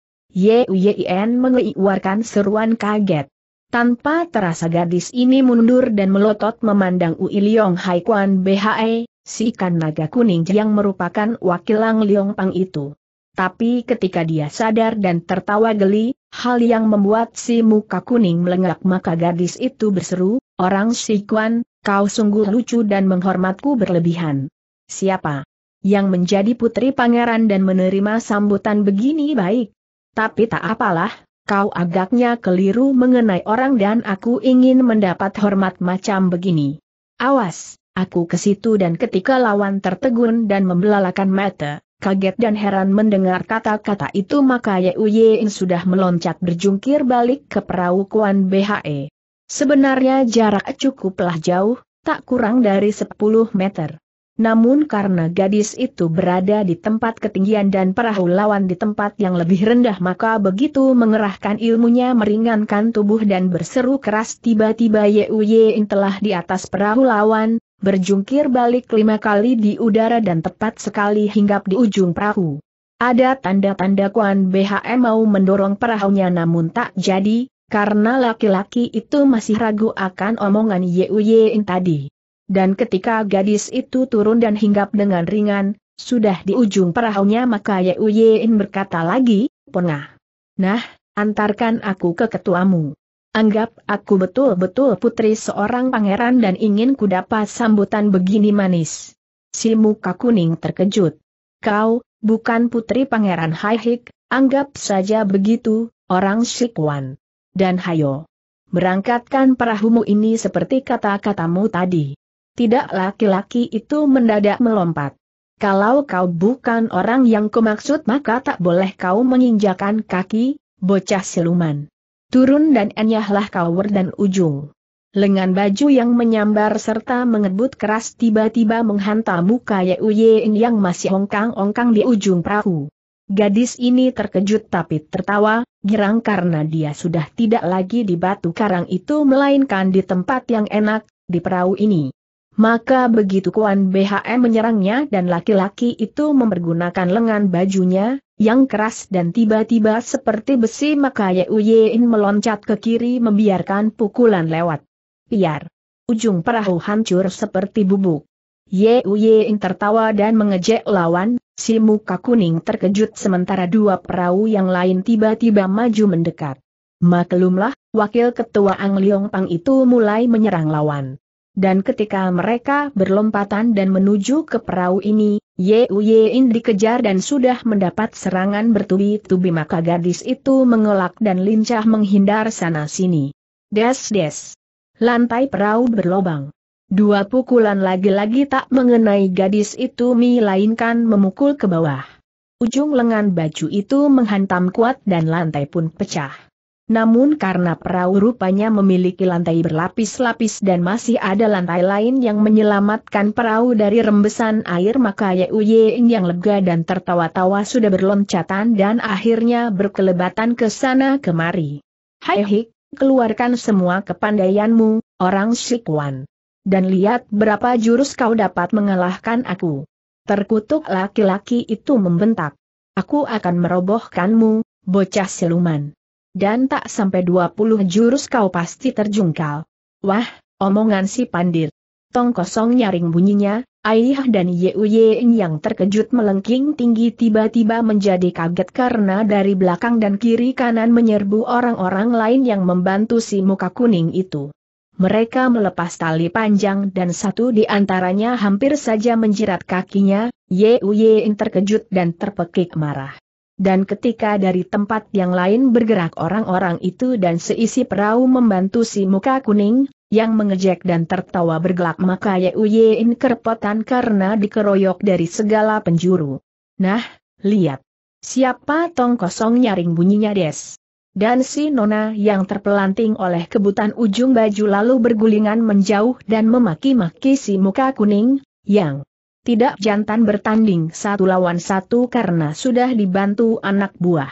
Uyein mengeluarkan seruan kaget. Tanpa terasa gadis ini mundur dan melotot memandang Ui Liong Hai Kuan BHE, si ikan naga kuning yang merupakan wakil Lang Liong Pang itu. Tapi ketika dia sadar dan tertawa geli, hal yang membuat si muka kuning melengak maka gadis itu berseru, Orang si Kuan, kau sungguh lucu dan menghormatku berlebihan. Siapa? Yang menjadi putri pangeran dan menerima sambutan begini baik. Tapi tak apalah, kau agaknya keliru mengenai orang dan aku ingin mendapat hormat macam begini. Awas, aku ke situ dan ketika lawan tertegun dan membelalakan mata, kaget dan heran mendengar kata-kata itu maka Yu Yin sudah meloncat berjungkir balik ke perahu Kuan BHE. Sebenarnya jarak cukuplah jauh, tak kurang dari 10 meter. Namun karena gadis itu berada di tempat ketinggian dan perahu lawan di tempat yang lebih rendah maka begitu mengerahkan ilmunya meringankan tubuh dan berseru keras tiba-tiba Yuyin telah di atas perahu lawan, berjungkir balik lima kali di udara dan tepat sekali hinggap di ujung perahu. Ada tanda-tanda Kuan BHM mau mendorong perahunya namun tak jadi, karena laki-laki itu masih ragu akan omongan Yuyin tadi dan ketika gadis itu turun dan hinggap dengan ringan, sudah di ujung perahunya maka Yein berkata lagi, Pengah. Nah, antarkan aku ke ketuamu. Anggap aku betul-betul putri seorang pangeran dan ingin kudapat sambutan begini manis. Si muka kuning terkejut. Kau, bukan putri pangeran Haihik, anggap saja begitu, orang Sikwan. Dan hayo. Berangkatkan perahumu ini seperti kata-katamu tadi tidak laki-laki itu mendadak melompat. Kalau kau bukan orang yang kumaksud maka tak boleh kau menginjakan kaki, bocah siluman. Turun dan enyahlah kau dan ujung. Lengan baju yang menyambar serta mengebut keras tiba-tiba menghantam muka Yeuyein yang masih hongkang ongkang di ujung perahu. Gadis ini terkejut tapi tertawa, girang karena dia sudah tidak lagi di batu karang itu melainkan di tempat yang enak, di perahu ini. Maka begitu Kuan BHM menyerangnya dan laki-laki itu mempergunakan lengan bajunya, yang keras dan tiba-tiba seperti besi maka Yein meloncat ke kiri membiarkan pukulan lewat. Piar. Ujung perahu hancur seperti bubuk. Yein tertawa dan mengejek lawan, si muka kuning terkejut sementara dua perahu yang lain tiba-tiba maju mendekat. Maklumlah, wakil ketua Ang Liong Pang itu mulai menyerang lawan. Dan ketika mereka berlompatan dan menuju ke perahu ini, Ye dikejar dan sudah mendapat serangan bertubi-tubi maka gadis itu mengelak dan lincah menghindar sana-sini. Des-des. Lantai perahu berlobang. Dua pukulan lagi-lagi tak mengenai gadis itu melainkan memukul ke bawah. Ujung lengan baju itu menghantam kuat dan lantai pun pecah. Namun karena perahu rupanya memiliki lantai berlapis-lapis dan masih ada lantai lain yang menyelamatkan perahu dari rembesan air maka Yeuying yang lega dan tertawa-tawa sudah berloncatan dan akhirnya berkelebatan ke sana kemari. Hai hik, keluarkan semua kepandaianmu, orang Sikwan. Dan lihat berapa jurus kau dapat mengalahkan aku. Terkutuk laki-laki itu membentak. Aku akan merobohkanmu, bocah siluman dan tak sampai 20 jurus kau pasti terjungkal. Wah, omongan si pandir. Tong kosong nyaring bunyinya, Aiyah dan Yuyeng yang terkejut melengking tinggi tiba-tiba menjadi kaget karena dari belakang dan kiri kanan menyerbu orang-orang lain yang membantu si muka kuning itu. Mereka melepas tali panjang dan satu di antaranya hampir saja menjerat kakinya, Yuyeng terkejut dan terpekik marah dan ketika dari tempat yang lain bergerak orang-orang itu dan seisi perahu membantu si muka kuning, yang mengejek dan tertawa bergelak maka Yein kerpotan karena dikeroyok dari segala penjuru. Nah, lihat. Siapa tong kosong nyaring bunyinya des. Dan si Nona yang terpelanting oleh kebutan ujung baju lalu bergulingan menjauh dan memaki-maki si muka kuning, yang tidak jantan bertanding satu lawan satu karena sudah dibantu anak buah.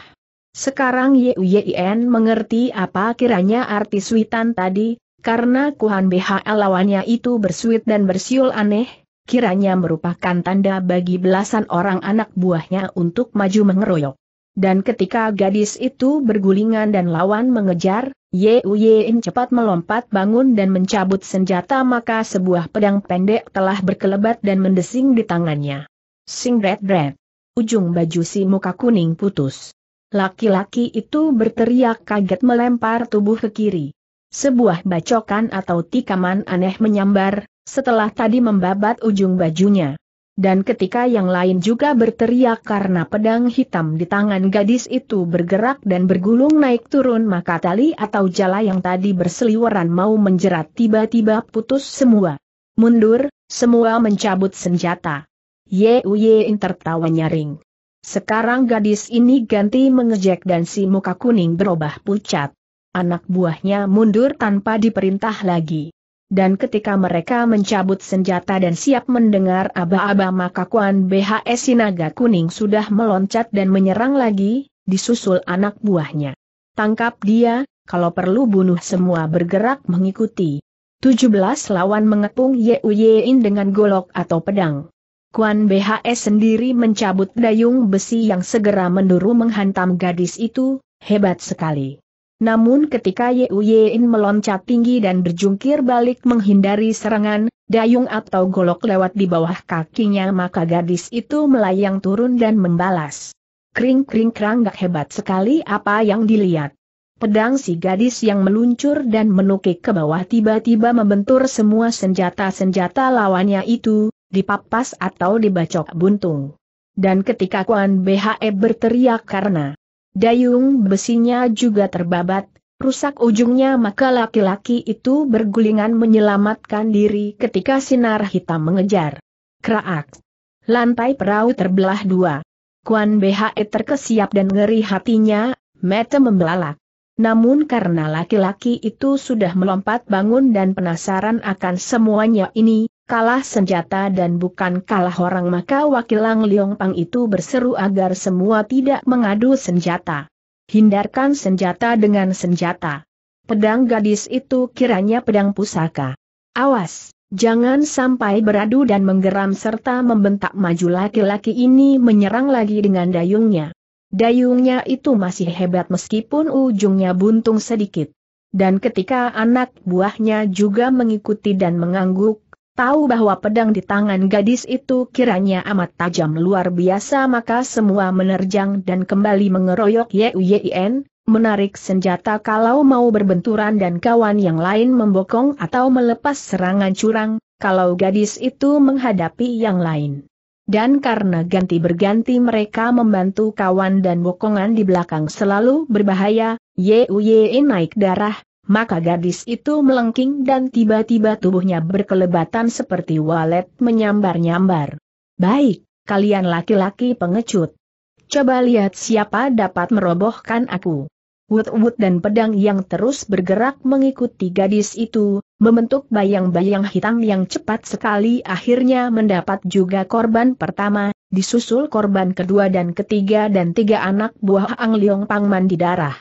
Sekarang Yuyen mengerti apa kiranya arti suitan tadi, karena Kuhan BHL lawannya itu bersuit dan bersiul aneh, kiranya merupakan tanda bagi belasan orang anak buahnya untuk maju mengeroyok. Dan ketika gadis itu bergulingan dan lawan mengejar, Yuyin cepat melompat bangun dan mencabut senjata maka sebuah pedang pendek telah berkelebat dan mendesing di tangannya. Sing red red. Ujung baju si muka kuning putus. Laki-laki itu berteriak kaget melempar tubuh ke kiri. Sebuah bacokan atau tikaman aneh menyambar, setelah tadi membabat ujung bajunya dan ketika yang lain juga berteriak karena pedang hitam di tangan gadis itu bergerak dan bergulung naik turun maka tali atau jala yang tadi berseliweran mau menjerat tiba-tiba putus semua. Mundur, semua mencabut senjata. Ye uye tertawa nyaring. Sekarang gadis ini ganti mengejek dan si muka kuning berubah pucat. Anak buahnya mundur tanpa diperintah lagi dan ketika mereka mencabut senjata dan siap mendengar aba-aba maka Kuan BHS Sinaga Kuning sudah meloncat dan menyerang lagi, disusul anak buahnya. Tangkap dia, kalau perlu bunuh semua bergerak mengikuti. 17 lawan mengepung Yein dengan golok atau pedang. Kuan BHS sendiri mencabut dayung besi yang segera menduru menghantam gadis itu, hebat sekali. Namun ketika Uyein meloncat tinggi dan berjungkir balik menghindari serangan, dayung atau golok lewat di bawah kakinya maka gadis itu melayang turun dan membalas. Kring-kring kerangga hebat sekali apa yang dilihat. Pedang si gadis yang meluncur dan menukik ke bawah tiba-tiba membentur semua senjata-senjata lawannya itu, dipapas atau dibacok buntung. Dan ketika Kuan BHE berteriak karena Dayung besinya juga terbabat, rusak ujungnya maka laki-laki itu bergulingan menyelamatkan diri ketika sinar hitam mengejar. Kraak. Lantai perahu terbelah dua. Kuan BHE terkesiap dan ngeri hatinya, mata membelalak. Namun karena laki-laki itu sudah melompat bangun dan penasaran akan semuanya ini, kalah senjata dan bukan kalah orang maka wakil Lang Leong Pang itu berseru agar semua tidak mengadu senjata. Hindarkan senjata dengan senjata. Pedang gadis itu kiranya pedang pusaka. Awas, jangan sampai beradu dan menggeram serta membentak maju laki-laki ini menyerang lagi dengan dayungnya. Dayungnya itu masih hebat meskipun ujungnya buntung sedikit. Dan ketika anak buahnya juga mengikuti dan mengangguk, tahu bahwa pedang di tangan gadis itu kiranya amat tajam luar biasa maka semua menerjang dan kembali mengeroyok Yuyin, menarik senjata kalau mau berbenturan dan kawan yang lain membokong atau melepas serangan curang, kalau gadis itu menghadapi yang lain. Dan karena ganti-berganti mereka membantu kawan dan bokongan di belakang selalu berbahaya, Yuyin naik darah, maka gadis itu melengking dan tiba-tiba tubuhnya berkelebatan seperti walet menyambar-nyambar. Baik, kalian laki-laki pengecut. Coba lihat siapa dapat merobohkan aku. Wut-wut dan pedang yang terus bergerak mengikuti gadis itu, membentuk bayang-bayang hitam yang cepat sekali akhirnya mendapat juga korban pertama, disusul korban kedua dan ketiga dan tiga anak buah Ang Leong Pangman di darah.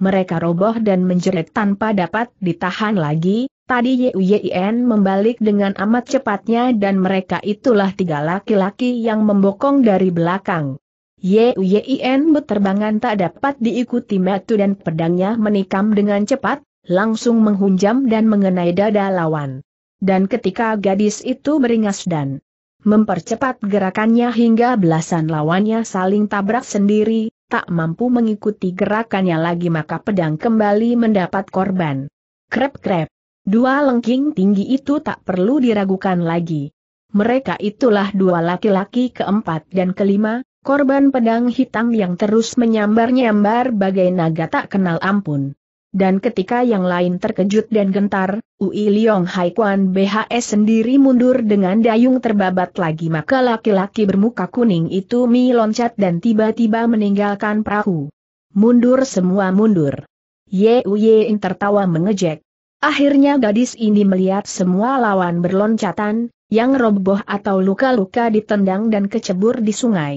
Mereka roboh dan menjerit tanpa dapat ditahan lagi, tadi Yuyin membalik dengan amat cepatnya dan mereka itulah tiga laki-laki yang membokong dari belakang. Yuyin berterbangan tak dapat diikuti metu dan pedangnya menikam dengan cepat, langsung menghunjam dan mengenai dada lawan. Dan ketika gadis itu beringas dan mempercepat gerakannya hingga belasan lawannya saling tabrak sendiri, tak mampu mengikuti gerakannya lagi maka pedang kembali mendapat korban. Krep-krep. Dua lengking tinggi itu tak perlu diragukan lagi. Mereka itulah dua laki-laki keempat dan kelima, korban pedang hitam yang terus menyambar-nyambar bagai naga tak kenal ampun. Dan ketika yang lain terkejut dan gentar, Ui Liong Hai Kuan BHS sendiri mundur dengan dayung terbabat lagi maka laki-laki bermuka kuning itu mi loncat dan tiba-tiba meninggalkan perahu. Mundur semua mundur. Ye Uyein tertawa mengejek. Akhirnya gadis ini melihat semua lawan berloncatan, yang roboh atau luka-luka ditendang dan kecebur di sungai.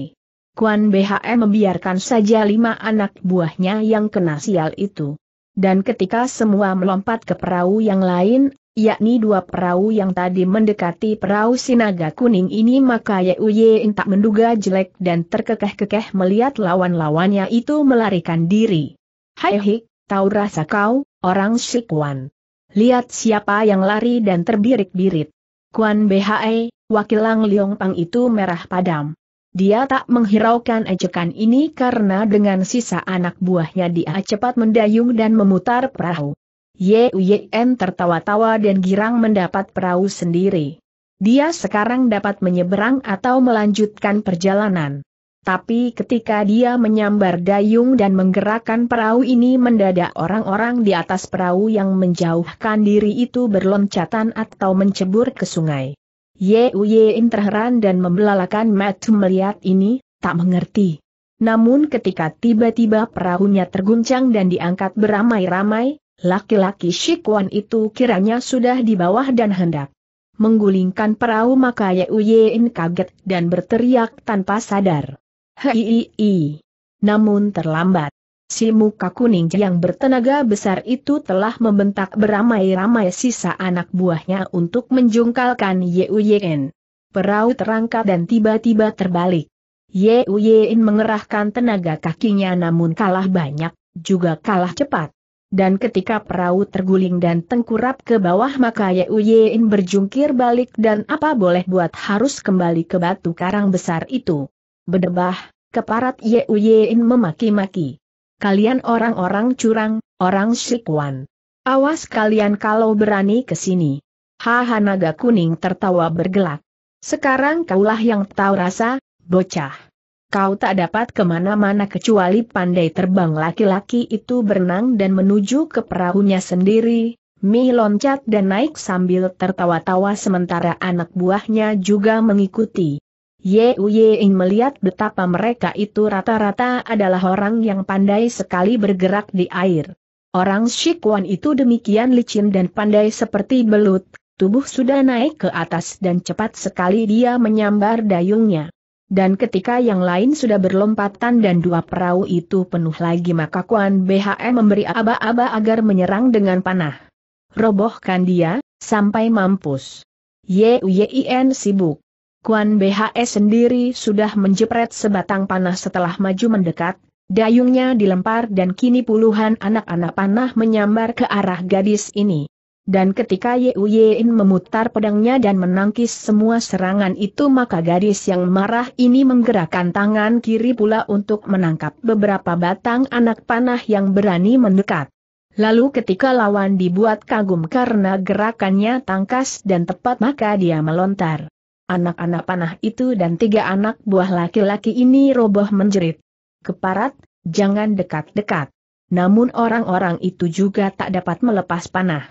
Kuan BHM membiarkan saja lima anak buahnya yang kena sial itu. Dan ketika semua melompat ke perahu yang lain, yakni dua perahu yang tadi mendekati perahu Sinaga Kuning ini maka Yeuye tak menduga jelek dan terkekeh-kekeh melihat lawan-lawannya itu melarikan diri. Hai hik, tahu rasa kau, orang Shikuan. Lihat siapa yang lari dan terbirik-birit. Kuan BHE, wakil Lang Liong Pang itu merah padam. Dia tak menghiraukan ejekan ini karena dengan sisa anak buahnya dia cepat mendayung dan memutar perahu. Yuyen tertawa-tawa dan girang mendapat perahu sendiri. Dia sekarang dapat menyeberang atau melanjutkan perjalanan. Tapi ketika dia menyambar dayung dan menggerakkan perahu ini mendadak orang-orang di atas perahu yang menjauhkan diri itu berloncatan atau mencebur ke sungai. Uyein terheran dan membelalakan Matu melihat ini, tak mengerti. Namun ketika tiba-tiba perahunya terguncang dan diangkat beramai-ramai, laki-laki Shikwan itu kiranya sudah di bawah dan hendak menggulingkan perahu maka Uyein kaget dan berteriak tanpa sadar. Hei! Namun terlambat. Si muka kuning yang bertenaga besar itu telah membentak beramai-ramai sisa anak buahnya untuk menjungkalkan Yeuyeen. Perahu terangkat dan tiba-tiba terbalik. Yeuyeen mengerahkan tenaga kakinya namun kalah banyak, juga kalah cepat. Dan ketika perahu terguling dan tengkurap ke bawah maka Yeuyeen berjungkir balik dan apa boleh buat harus kembali ke batu karang besar itu. Berdebah, keparat Yeuyeen memaki-maki kalian orang-orang curang, orang syikuan. Awas kalian kalau berani ke sini. Haha naga kuning tertawa bergelak. Sekarang kaulah yang tahu rasa, bocah. Kau tak dapat kemana-mana kecuali pandai terbang laki-laki itu berenang dan menuju ke perahunya sendiri, Mi loncat dan naik sambil tertawa-tawa sementara anak buahnya juga mengikuti. Ye Uyein melihat betapa mereka itu rata-rata adalah orang yang pandai sekali bergerak di air. Orang Shikwan itu demikian licin dan pandai seperti belut, tubuh sudah naik ke atas dan cepat sekali dia menyambar dayungnya. Dan ketika yang lain sudah berlompatan dan dua perahu itu penuh lagi maka Kuan BHM memberi aba-aba agar menyerang dengan panah. Robohkan dia, sampai mampus. Ye Uyein sibuk Kuan BHS e sendiri sudah menjepret sebatang panah setelah maju mendekat, dayungnya dilempar dan kini puluhan anak-anak panah menyambar ke arah gadis ini. Dan ketika Yu memutar pedangnya dan menangkis semua serangan itu maka gadis yang marah ini menggerakkan tangan kiri pula untuk menangkap beberapa batang anak panah yang berani mendekat. Lalu ketika lawan dibuat kagum karena gerakannya tangkas dan tepat maka dia melontar. Anak-anak panah itu dan tiga anak buah laki-laki ini roboh menjerit. Keparat, jangan dekat-dekat. Namun orang-orang itu juga tak dapat melepas panah.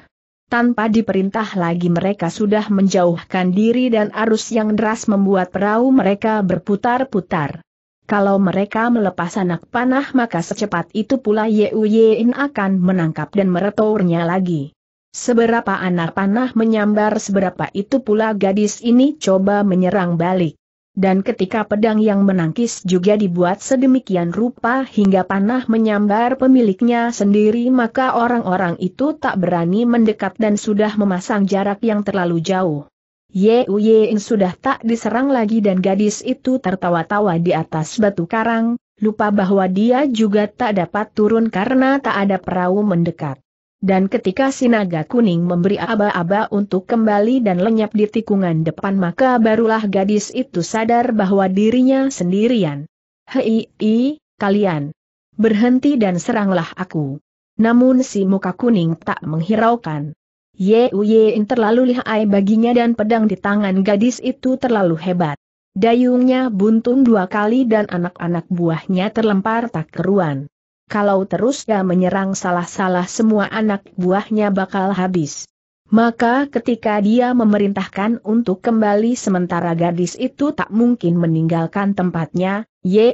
Tanpa diperintah lagi mereka sudah menjauhkan diri dan arus yang deras membuat perahu mereka berputar-putar. Kalau mereka melepas anak panah maka secepat itu pula Yeu akan menangkap dan meretornya lagi. Seberapa anak panah menyambar seberapa itu pula gadis ini coba menyerang balik. Dan ketika pedang yang menangkis juga dibuat sedemikian rupa hingga panah menyambar pemiliknya sendiri maka orang-orang itu tak berani mendekat dan sudah memasang jarak yang terlalu jauh. Yein sudah tak diserang lagi dan gadis itu tertawa-tawa di atas batu karang, lupa bahwa dia juga tak dapat turun karena tak ada perahu mendekat. Dan ketika sinaga kuning memberi aba-aba untuk kembali dan lenyap di tikungan depan maka barulah gadis itu sadar bahwa dirinya sendirian. Hei, i, kalian. Berhenti dan seranglah aku. Namun si muka kuning tak menghiraukan. yang terlalu lihai baginya dan pedang di tangan gadis itu terlalu hebat. Dayungnya buntung dua kali dan anak-anak buahnya terlempar tak keruan kalau terus dia menyerang salah-salah semua anak buahnya bakal habis. Maka ketika dia memerintahkan untuk kembali sementara gadis itu tak mungkin meninggalkan tempatnya,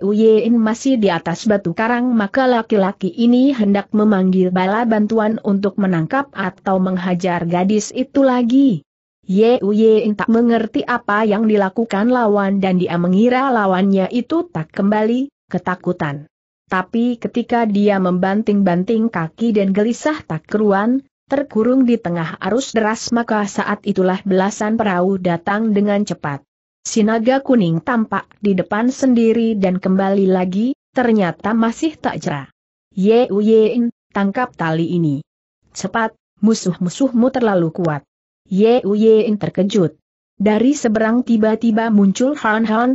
Uyein masih di atas batu karang maka laki-laki ini hendak memanggil bala bantuan untuk menangkap atau menghajar gadis itu lagi. Uyein tak mengerti apa yang dilakukan lawan dan dia mengira lawannya itu tak kembali, ketakutan tapi ketika dia membanting-banting kaki dan gelisah tak keruan, terkurung di tengah arus deras maka saat itulah belasan perahu datang dengan cepat. Sinaga kuning tampak di depan sendiri dan kembali lagi, ternyata masih tak jerah. Ye Uyein, tangkap tali ini. Cepat, musuh-musuhmu terlalu kuat. Ye Uyein terkejut. Dari seberang tiba-tiba muncul Han Han,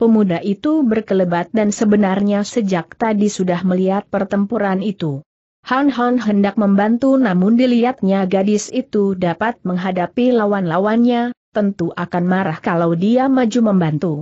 Pemuda itu berkelebat dan sebenarnya sejak tadi sudah melihat pertempuran itu. Han Han hendak membantu namun dilihatnya gadis itu dapat menghadapi lawan-lawannya, tentu akan marah kalau dia maju membantu.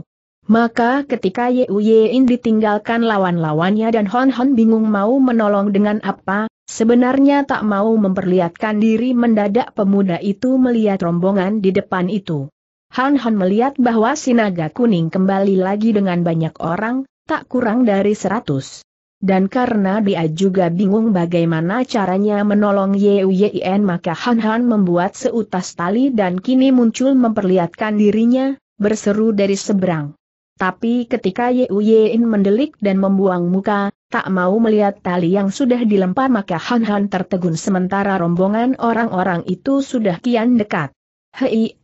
Maka ketika Yu Uyein ditinggalkan lawan-lawannya dan Hon Hon bingung mau menolong dengan apa, sebenarnya tak mau memperlihatkan diri mendadak pemuda itu melihat rombongan di depan itu. Han Han melihat bahwa Sinaga Kuning kembali lagi dengan banyak orang, tak kurang dari seratus. Dan karena dia juga bingung bagaimana caranya menolong Yuyien maka Han Han membuat seutas tali dan kini muncul memperlihatkan dirinya, berseru dari seberang. Tapi ketika Yuyien mendelik dan membuang muka, tak mau melihat tali yang sudah dilempar maka Han Han tertegun sementara rombongan orang-orang itu sudah kian dekat. Hei,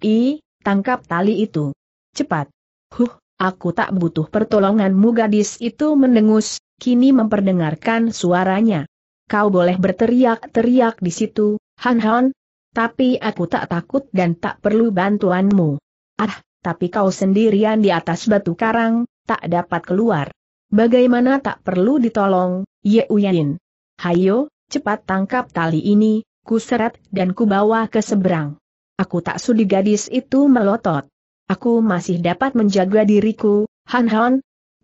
tangkap tali itu. Cepat. Huh, aku tak butuh pertolonganmu gadis itu mendengus, kini memperdengarkan suaranya. Kau boleh berteriak-teriak di situ, Han Han, tapi aku tak takut dan tak perlu bantuanmu. Ah, tapi kau sendirian di atas batu karang, tak dapat keluar. Bagaimana tak perlu ditolong, Ye Uyain. Hayo, cepat tangkap tali ini, ku seret dan ku bawa ke seberang. Aku tak sudi gadis itu melotot. Aku masih dapat menjaga diriku, Han Han.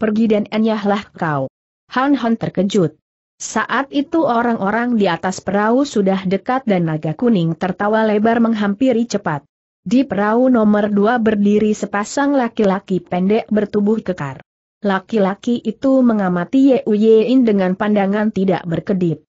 Pergi dan enyahlah kau. Han Han terkejut. Saat itu orang-orang di atas perahu sudah dekat dan naga kuning tertawa lebar menghampiri cepat. Di perahu nomor dua berdiri sepasang laki-laki pendek bertubuh kekar. Laki-laki itu mengamati Ye Uyein dengan pandangan tidak berkedip.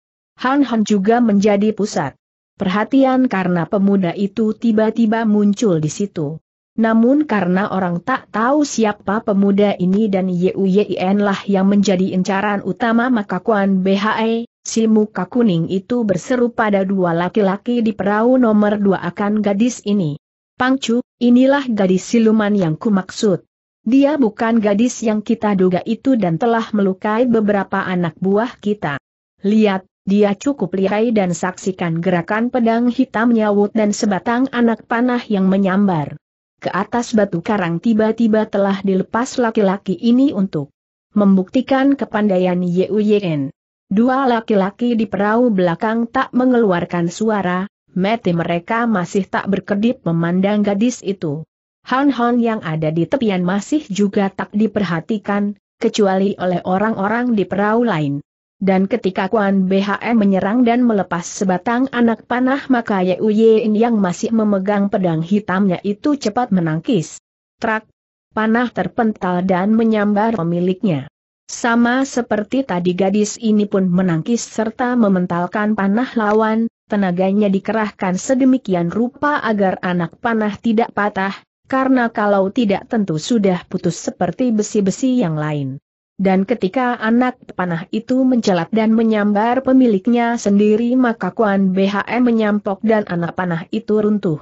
Han Han juga menjadi pusat perhatian karena pemuda itu tiba-tiba muncul di situ. Namun karena orang tak tahu siapa pemuda ini dan Yuyin lah yang menjadi incaran utama maka Kuan BHE, si muka kuning itu berseru pada dua laki-laki di perahu nomor dua akan gadis ini. Pangcu, inilah gadis siluman yang kumaksud. Dia bukan gadis yang kita duga itu dan telah melukai beberapa anak buah kita. Lihat, dia cukup lihai dan saksikan gerakan pedang hitam nyawut dan sebatang anak panah yang menyambar. Ke atas batu karang tiba-tiba telah dilepas laki-laki ini untuk membuktikan kepandaian Yuen. Dua laki-laki di perahu belakang tak mengeluarkan suara, mati mereka masih tak berkedip memandang gadis itu. Han-han yang ada di tepian masih juga tak diperhatikan, kecuali oleh orang-orang di perahu lain. Dan ketika Kuan BHM menyerang dan melepas sebatang anak panah maka Yu Yein yang masih memegang pedang hitamnya itu cepat menangkis. Trak! Panah terpental dan menyambar pemiliknya. Sama seperti tadi gadis ini pun menangkis serta mementalkan panah lawan, tenaganya dikerahkan sedemikian rupa agar anak panah tidak patah, karena kalau tidak tentu sudah putus seperti besi-besi yang lain. Dan ketika anak panah itu mencelat dan menyambar pemiliknya sendiri maka Kuan BHM menyampok dan anak panah itu runtuh.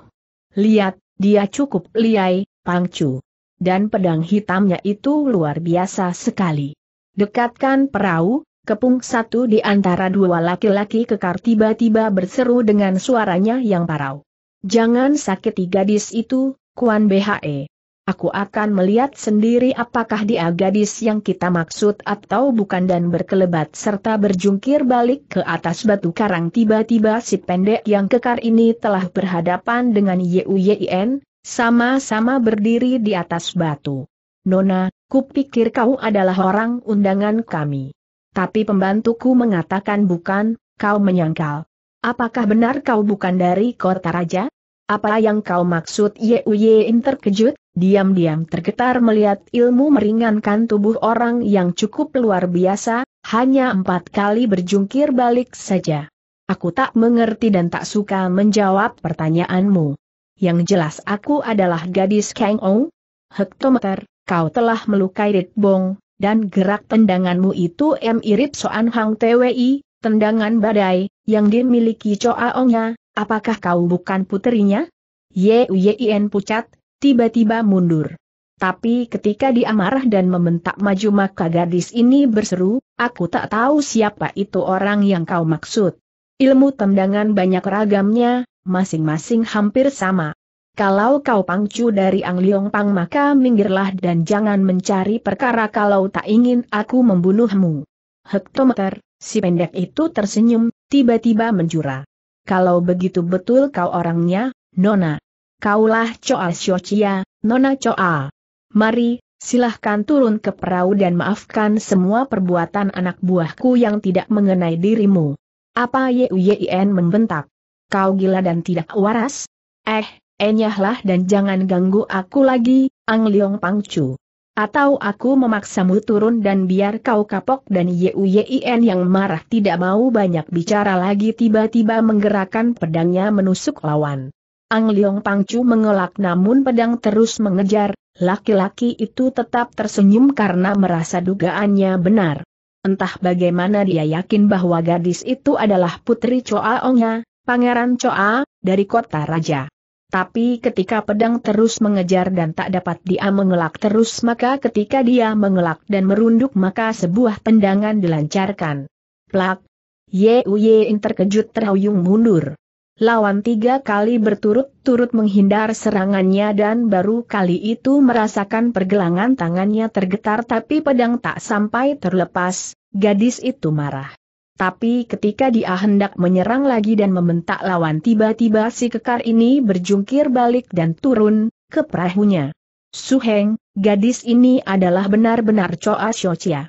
Lihat, dia cukup liai, pangcu. Dan pedang hitamnya itu luar biasa sekali. Dekatkan perahu, kepung satu di antara dua laki-laki kekar tiba-tiba berseru dengan suaranya yang parau. Jangan sakiti gadis itu, Kuan BHE. Aku akan melihat sendiri apakah dia gadis yang kita maksud atau bukan dan berkelebat serta berjungkir balik ke atas batu karang tiba-tiba si pendek yang kekar ini telah berhadapan dengan Yuyin, sama-sama berdiri di atas batu. Nona, kupikir kau adalah orang undangan kami. Tapi pembantuku mengatakan bukan, kau menyangkal. Apakah benar kau bukan dari kota raja? Apa yang kau maksud Yuyin terkejut? diam-diam tergetar melihat ilmu meringankan tubuh orang yang cukup luar biasa, hanya empat kali berjungkir balik saja. Aku tak mengerti dan tak suka menjawab pertanyaanmu. Yang jelas aku adalah gadis Kang Ou. Hektometer, kau telah melukai Rit Bong, dan gerak tendanganmu itu M. Irip Soan Hang TWI, tendangan badai, yang dimiliki Choa Ongnya, apakah kau bukan puterinya? Yin pucat, tiba-tiba mundur. Tapi ketika dia marah dan membentak maju maka gadis ini berseru, aku tak tahu siapa itu orang yang kau maksud. Ilmu tendangan banyak ragamnya, masing-masing hampir sama. Kalau kau pangcu dari Ang Liong Pang maka minggirlah dan jangan mencari perkara kalau tak ingin aku membunuhmu. Hektometer, si pendek itu tersenyum, tiba-tiba menjura. Kalau begitu betul kau orangnya, Nona kaulah Coa Siochia, Nona Coa. Mari, silahkan turun ke perahu dan maafkan semua perbuatan anak buahku yang tidak mengenai dirimu. Apa Yuyin membentak? Kau gila dan tidak waras? Eh, enyahlah dan jangan ganggu aku lagi, Ang Liong Pangcu. Atau aku memaksamu turun dan biar kau kapok dan Yuyin yang marah tidak mau banyak bicara lagi tiba-tiba menggerakkan pedangnya menusuk lawan. Ang Liong Pangcu mengelak namun pedang terus mengejar, laki-laki itu tetap tersenyum karena merasa dugaannya benar. Entah bagaimana dia yakin bahwa gadis itu adalah putri Choa Ongnya, pangeran Choa, dari kota raja. Tapi ketika pedang terus mengejar dan tak dapat dia mengelak terus maka ketika dia mengelak dan merunduk maka sebuah tendangan dilancarkan. Plak! Ye Ying terkejut terhuyung mundur lawan tiga kali berturut-turut menghindar serangannya dan baru kali itu merasakan pergelangan tangannya tergetar tapi pedang tak sampai terlepas, gadis itu marah. Tapi ketika dia hendak menyerang lagi dan membentak lawan tiba-tiba si kekar ini berjungkir balik dan turun ke perahunya. Suheng, gadis ini adalah benar-benar coa Shochia.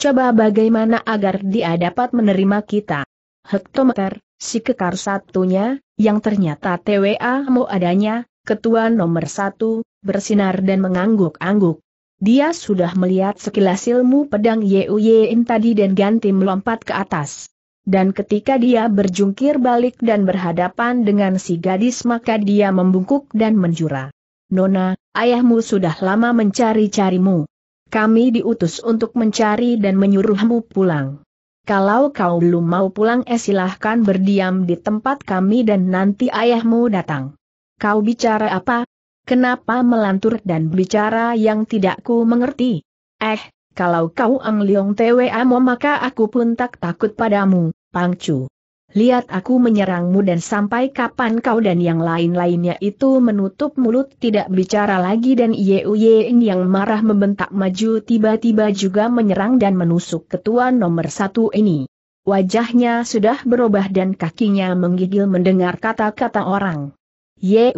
Coba bagaimana agar dia dapat menerima kita. Hektometer, si kekar satunya, yang ternyata TWA mau adanya, ketua nomor satu, bersinar dan mengangguk-angguk. Dia sudah melihat sekilas ilmu pedang Yuyin tadi dan ganti melompat ke atas. Dan ketika dia berjungkir balik dan berhadapan dengan si gadis maka dia membungkuk dan menjura. Nona, ayahmu sudah lama mencari-carimu. Kami diutus untuk mencari dan menyuruhmu pulang. Kalau kau belum mau pulang eh silahkan berdiam di tempat kami dan nanti ayahmu datang. Kau bicara apa? Kenapa melantur dan bicara yang tidak ku mengerti? Eh, kalau kau Ang Liong Twa mau maka aku pun tak takut padamu, Pangcu. Lihat aku menyerangmu dan sampai kapan kau dan yang lain-lainnya itu menutup mulut tidak bicara lagi dan Yeu yang marah membentak maju tiba-tiba juga menyerang dan menusuk ketua nomor satu ini. Wajahnya sudah berubah dan kakinya menggigil mendengar kata-kata orang. Yeu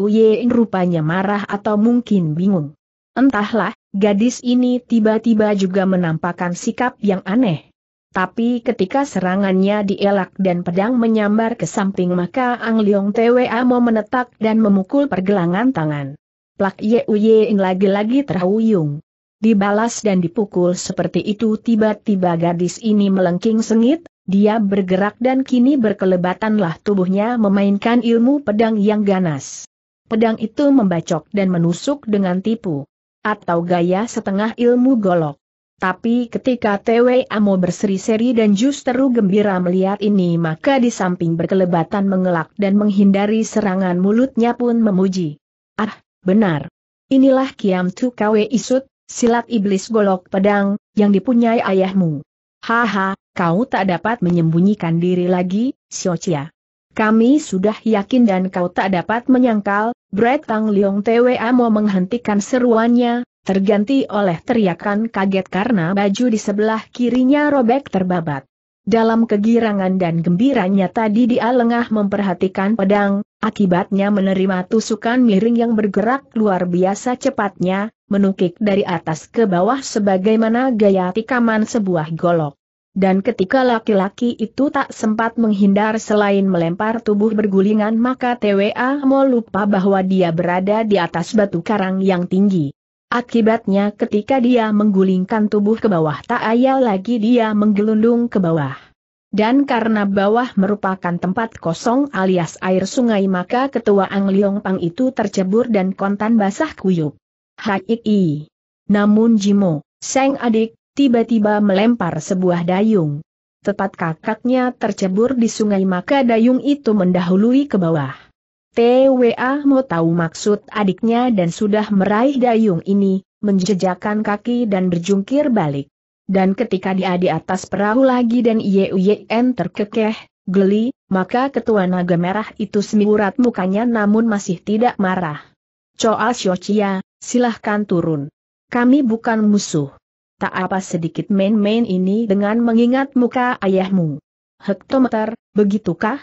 rupanya marah atau mungkin bingung. Entahlah, gadis ini tiba-tiba juga menampakkan sikap yang aneh. Tapi ketika serangannya dielak dan pedang menyambar ke samping maka Ang Leong Twa mau menetak dan memukul pergelangan tangan. Plak Ye Uyein lagi-lagi terhuyung. Dibalas dan dipukul seperti itu tiba-tiba gadis ini melengking sengit, dia bergerak dan kini berkelebatanlah tubuhnya memainkan ilmu pedang yang ganas. Pedang itu membacok dan menusuk dengan tipu. Atau gaya setengah ilmu golok. Tapi ketika TWA mau berseri-seri dan justru gembira melihat ini maka di samping berkelebatan mengelak dan menghindari serangan mulutnya pun memuji. Ah, benar. Inilah Kiam Tu Kwe Isut, silat iblis golok pedang, yang dipunyai ayahmu. Haha, kau tak dapat menyembunyikan diri lagi, Siocia. Kami sudah yakin dan kau tak dapat menyangkal, Bretang Tang Leong TWA mau menghentikan seruannya, terganti oleh teriakan kaget karena baju di sebelah kirinya robek terbabat. Dalam kegirangan dan gembiranya tadi dia lengah memperhatikan pedang, akibatnya menerima tusukan miring yang bergerak luar biasa cepatnya, menukik dari atas ke bawah sebagaimana gaya tikaman sebuah golok. Dan ketika laki-laki itu tak sempat menghindar selain melempar tubuh bergulingan maka TWA mau lupa bahwa dia berada di atas batu karang yang tinggi. Akibatnya ketika dia menggulingkan tubuh ke bawah tak ayal lagi dia menggelundung ke bawah. Dan karena bawah merupakan tempat kosong alias air sungai maka ketua Ang Liong Pang itu tercebur dan kontan basah kuyup. Hai. Namun Jimo, Seng adik, tiba-tiba melempar sebuah dayung. Tepat kakaknya tercebur di sungai maka dayung itu mendahului ke bawah. TWA mau tahu maksud adiknya dan sudah meraih dayung ini, menjejakan kaki dan berjungkir balik. Dan ketika dia di atas perahu lagi dan YUYN terkekeh, geli, maka ketua naga merah itu semburat mukanya namun masih tidak marah. Choa Xiochia, silahkan turun. Kami bukan musuh. Tak apa sedikit main-main ini dengan mengingat muka ayahmu. Hektometer, begitukah?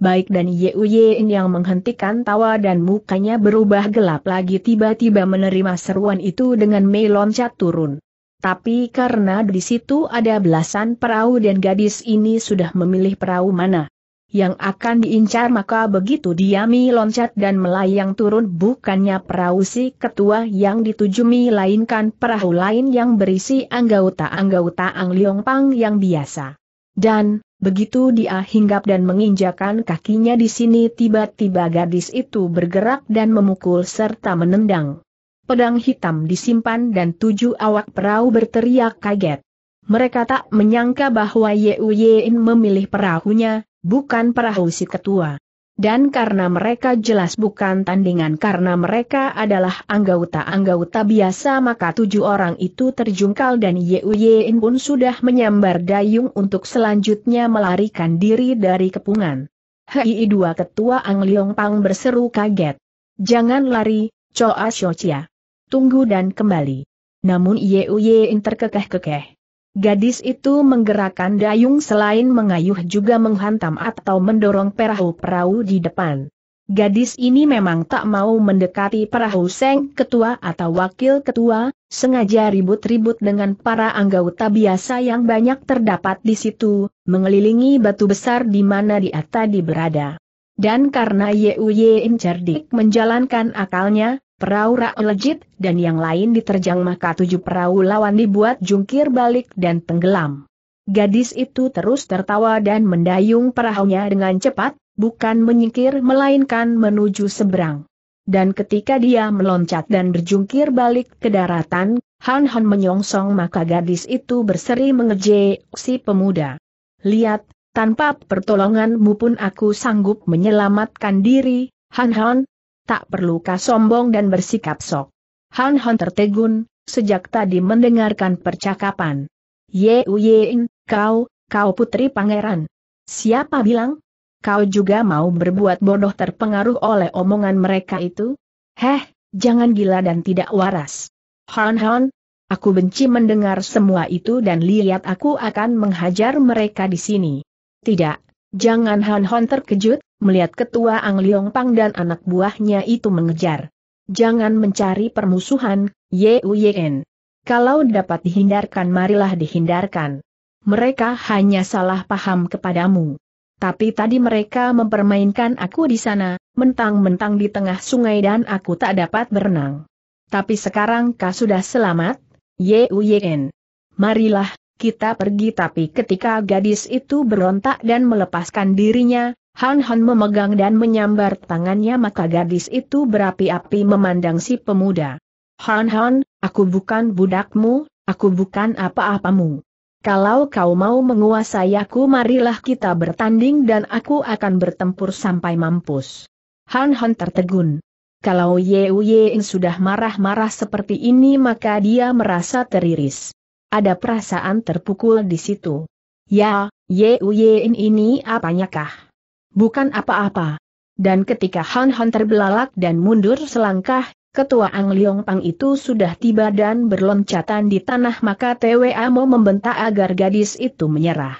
baik dan Yuyin yang menghentikan tawa dan mukanya berubah gelap lagi tiba-tiba menerima seruan itu dengan Mei loncat turun. Tapi karena di situ ada belasan perahu dan gadis ini sudah memilih perahu mana yang akan diincar maka begitu dia mi loncat dan melayang turun bukannya perahu si ketua yang dituju lainkan perahu lain yang berisi anggota-anggota Ang Liong Pang yang biasa. Dan, Begitu dia hinggap dan menginjakan kakinya di sini tiba-tiba gadis itu bergerak dan memukul serta menendang. Pedang hitam disimpan dan tujuh awak perahu berteriak kaget. Mereka tak menyangka bahwa Yeu Yein memilih perahunya, bukan perahu si ketua. Dan karena mereka jelas bukan tandingan karena mereka adalah anggota-anggota biasa maka tujuh orang itu terjungkal dan Yein pun sudah menyambar dayung untuk selanjutnya melarikan diri dari kepungan. Hei dua ketua Ang Leong Pang berseru kaget. Jangan lari, Choa Shochia. Tunggu dan kembali. Namun Yein terkekeh-kekeh. Gadis itu menggerakkan dayung selain mengayuh juga menghantam atau mendorong perahu-perahu di depan. Gadis ini memang tak mau mendekati perahu Seng Ketua atau Wakil Ketua, sengaja ribut-ribut dengan para anggota biasa yang banyak terdapat di situ, mengelilingi batu besar di mana dia tadi berada. Dan karena Yuyin cerdik menjalankan akalnya, Perahu rak dan yang lain diterjang maka tujuh perahu lawan dibuat jungkir balik dan tenggelam. Gadis itu terus tertawa dan mendayung perahunya dengan cepat, bukan menyingkir melainkan menuju seberang. Dan ketika dia meloncat dan berjungkir balik ke daratan, Han Han menyongsong maka gadis itu berseri mengejek si pemuda. Lihat, tanpa pertolonganmu pun aku sanggup menyelamatkan diri, Han Han, tak perlu sombong dan bersikap sok. Han Han tertegun, sejak tadi mendengarkan percakapan. Ye Uyeng, kau, kau putri pangeran. Siapa bilang? Kau juga mau berbuat bodoh terpengaruh oleh omongan mereka itu? Heh, jangan gila dan tidak waras. Han Han, aku benci mendengar semua itu dan lihat aku akan menghajar mereka di sini. Tidak, Jangan Han Hon terkejut, melihat ketua Ang Leong Pang dan anak buahnya itu mengejar. Jangan mencari permusuhan, Ye Uyen. Kalau dapat dihindarkan marilah dihindarkan. Mereka hanya salah paham kepadamu. Tapi tadi mereka mempermainkan aku di sana, mentang-mentang di tengah sungai dan aku tak dapat berenang. Tapi sekarang kau sudah selamat, Ye Uyen. Marilah, kita pergi tapi ketika gadis itu berontak dan melepaskan dirinya, Han Han memegang dan menyambar tangannya maka gadis itu berapi-api memandang si pemuda. Han Han, aku bukan budakmu, aku bukan apa-apamu. Kalau kau mau menguasai aku marilah kita bertanding dan aku akan bertempur sampai mampus. Han Han tertegun. Kalau Ye Uyein sudah marah-marah seperti ini maka dia merasa teriris. Ada perasaan terpukul di situ. Ya, Yuyin ini apanya kah? Bukan apa-apa. Dan ketika Han Han terbelalak dan mundur selangkah, ketua Ang Leong Pang itu sudah tiba dan berloncatan di tanah maka TWA mau membentak agar gadis itu menyerah.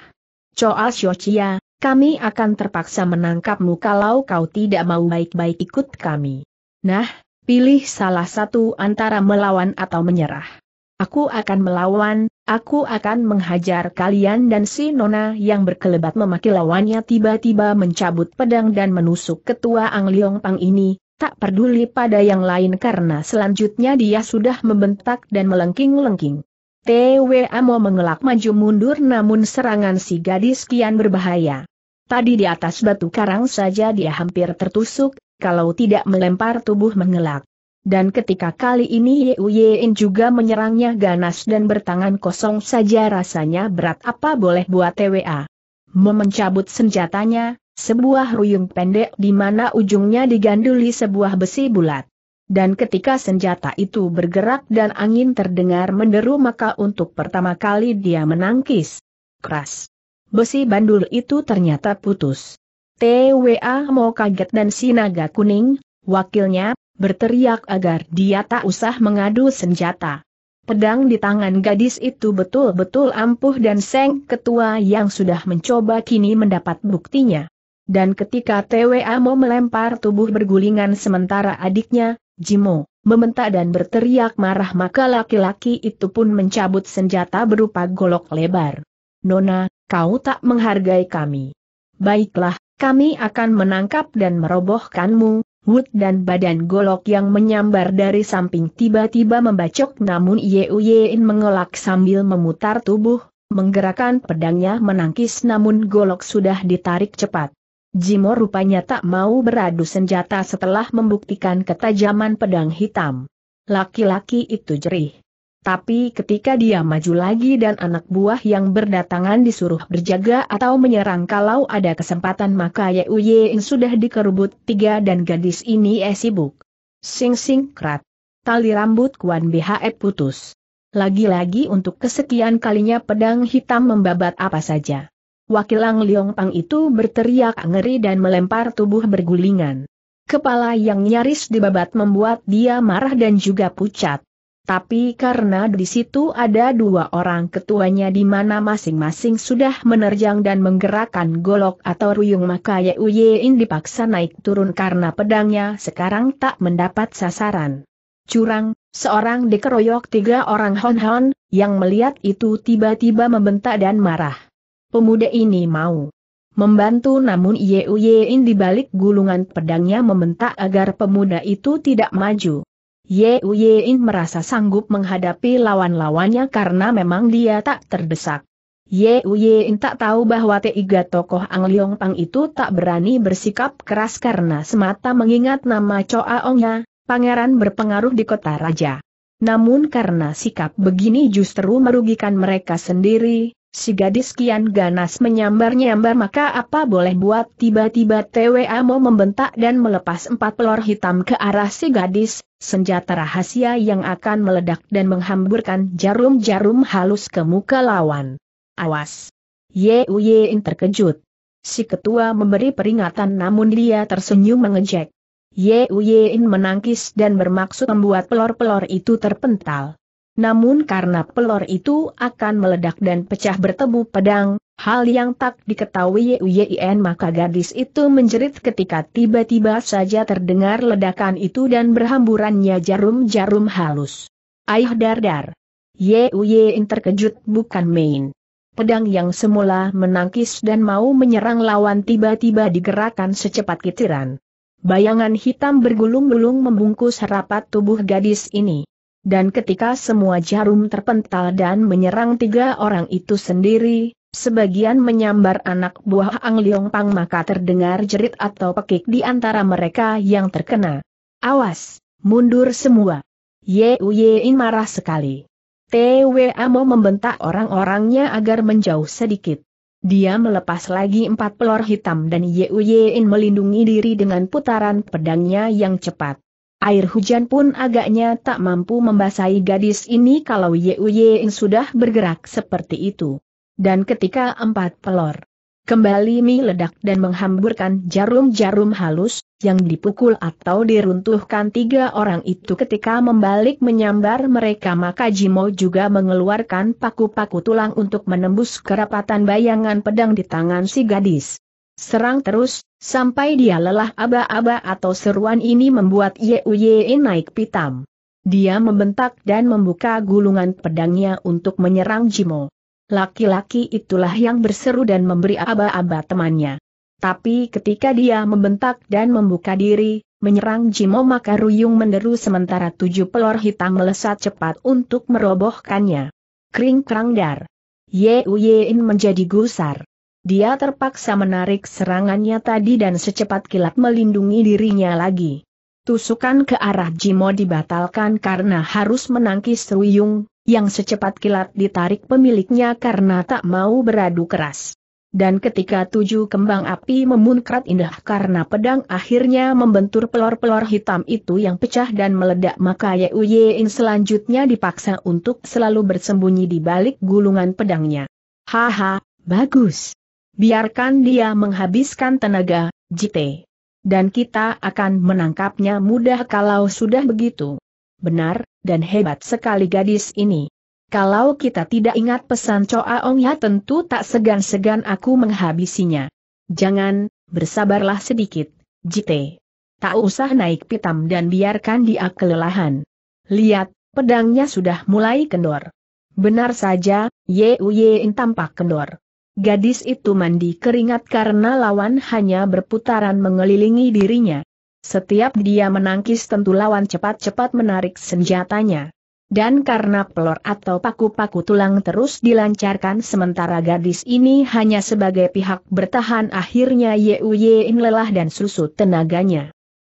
Choa Xiochia, kami akan terpaksa menangkapmu kalau kau tidak mau baik-baik ikut kami. Nah, pilih salah satu antara melawan atau menyerah. Aku akan melawan, aku akan menghajar kalian dan si Nona yang berkelebat memaki lawannya tiba-tiba mencabut pedang dan menusuk ketua Ang Leong Pang ini, tak peduli pada yang lain karena selanjutnya dia sudah membentak dan melengking-lengking. TWA mau mengelak maju mundur namun serangan si gadis kian berbahaya. Tadi di atas batu karang saja dia hampir tertusuk, kalau tidak melempar tubuh mengelak. Dan ketika kali ini Yu Yein juga menyerangnya ganas dan bertangan kosong saja rasanya berat apa boleh buat TWA. Memencabut senjatanya, sebuah ruyung pendek di mana ujungnya diganduli sebuah besi bulat. Dan ketika senjata itu bergerak dan angin terdengar menderu maka untuk pertama kali dia menangkis. Keras. Besi bandul itu ternyata putus. TWA mau kaget dan si naga kuning, wakilnya, berteriak agar dia tak usah mengadu senjata. Pedang di tangan gadis itu betul-betul ampuh dan Seng Ketua yang sudah mencoba kini mendapat buktinya. Dan ketika TWA mau melempar tubuh bergulingan sementara adiknya, Jimo, membentak dan berteriak marah maka laki-laki itu pun mencabut senjata berupa golok lebar. Nona, kau tak menghargai kami. Baiklah, kami akan menangkap dan merobohkanmu, Wood dan badan golok yang menyambar dari samping tiba-tiba membacok namun Yeu Yein mengelak sambil memutar tubuh, menggerakkan pedangnya menangkis namun golok sudah ditarik cepat. Jimo rupanya tak mau beradu senjata setelah membuktikan ketajaman pedang hitam. Laki-laki itu jerih. Tapi ketika dia maju lagi dan anak buah yang berdatangan disuruh berjaga atau menyerang kalau ada kesempatan maka Ye yang sudah dikerubut tiga dan gadis ini eh sibuk. Sing sing krat. Tali rambut Kuan BHE putus. Lagi-lagi untuk kesekian kalinya pedang hitam membabat apa saja. Wakil Ang Liong Pang itu berteriak ngeri dan melempar tubuh bergulingan. Kepala yang nyaris dibabat membuat dia marah dan juga pucat. Tapi karena di situ ada dua orang ketuanya di mana masing-masing sudah menerjang dan menggerakkan golok atau ruyung maka Ye Uyein dipaksa naik turun karena pedangnya sekarang tak mendapat sasaran. Curang, seorang dikeroyok tiga orang Hon-Hon, yang melihat itu tiba-tiba membentak dan marah. Pemuda ini mau membantu namun Ye di dibalik gulungan pedangnya membentak agar pemuda itu tidak maju. Ye Uyein merasa sanggup menghadapi lawan-lawannya karena memang dia tak terdesak. Ye Uyein tak tahu bahwa tiga tokoh Ang Leong Pang itu tak berani bersikap keras karena semata mengingat nama Choa Ongnya, pangeran berpengaruh di kota raja. Namun karena sikap begini justru merugikan mereka sendiri, Si gadis kian ganas menyambar-nyambar maka apa boleh buat tiba-tiba TWA mau membentak dan melepas empat pelor hitam ke arah si gadis, senjata rahasia yang akan meledak dan menghamburkan jarum-jarum halus ke muka lawan. Awas! Yuyin terkejut. Si ketua memberi peringatan namun dia tersenyum mengejek. Yuyin menangkis dan bermaksud membuat pelor-pelor itu terpental. Namun karena pelor itu akan meledak dan pecah bertemu pedang, hal yang tak diketahui Yen maka gadis itu menjerit ketika tiba-tiba saja terdengar ledakan itu dan berhamburannya jarum-jarum halus. Aih dar-dar. Yen terkejut bukan main. Pedang yang semula menangkis dan mau menyerang lawan tiba-tiba digerakkan secepat kitiran. Bayangan hitam bergulung-gulung membungkus rapat tubuh gadis ini. Dan ketika semua jarum terpental dan menyerang tiga orang itu sendiri, sebagian menyambar anak buah Ang Leong Pang maka terdengar jerit atau pekik di antara mereka yang terkena. Awas, mundur semua. Ye Uyein marah sekali. TWA mau membentak orang-orangnya agar menjauh sedikit. Dia melepas lagi empat pelor hitam dan Ye Uyein melindungi diri dengan putaran pedangnya yang cepat. Air hujan pun agaknya tak mampu membasahi gadis ini kalau Yeu Ying sudah bergerak seperti itu. Dan ketika empat pelor kembali meledak dan menghamburkan jarum-jarum halus, yang dipukul atau diruntuhkan tiga orang itu ketika membalik menyambar mereka maka Jimo juga mengeluarkan paku-paku tulang untuk menembus kerapatan bayangan pedang di tangan si gadis. Serang terus, sampai dia lelah aba-aba atau seruan ini membuat Ye Uye naik pitam. Dia membentak dan membuka gulungan pedangnya untuk menyerang Jimo. Laki-laki itulah yang berseru dan memberi aba-aba temannya. Tapi ketika dia membentak dan membuka diri, menyerang Jimo maka Ruyung menderu sementara tujuh pelor hitam melesat cepat untuk merobohkannya. Kring krang dar. Yeuyein menjadi gusar. Dia terpaksa menarik serangannya tadi dan secepat kilat melindungi dirinya lagi. Tusukan ke arah Jimo dibatalkan karena harus menangkis Ruyung, yang secepat kilat ditarik pemiliknya karena tak mau beradu keras. Dan ketika tujuh kembang api memunkrat indah karena pedang akhirnya membentur pelor-pelor hitam itu yang pecah dan meledak maka Yein selanjutnya dipaksa untuk selalu bersembunyi di balik gulungan pedangnya. Haha, bagus. Biarkan dia menghabiskan tenaga, JT. Dan kita akan menangkapnya mudah kalau sudah begitu. Benar, dan hebat sekali gadis ini. Kalau kita tidak ingat pesan Choa Ong Ya tentu tak segan-segan aku menghabisinya. Jangan, bersabarlah sedikit, JT. Tak usah naik pitam dan biarkan dia kelelahan. Lihat, pedangnya sudah mulai kendor. Benar saja, Ye Yein tampak kendor. Gadis itu mandi keringat karena lawan hanya berputaran mengelilingi dirinya. Setiap dia menangkis tentu lawan cepat-cepat menarik senjatanya. Dan karena pelor atau paku-paku tulang terus dilancarkan sementara gadis ini hanya sebagai pihak bertahan akhirnya Yu Yin lelah dan susut tenaganya.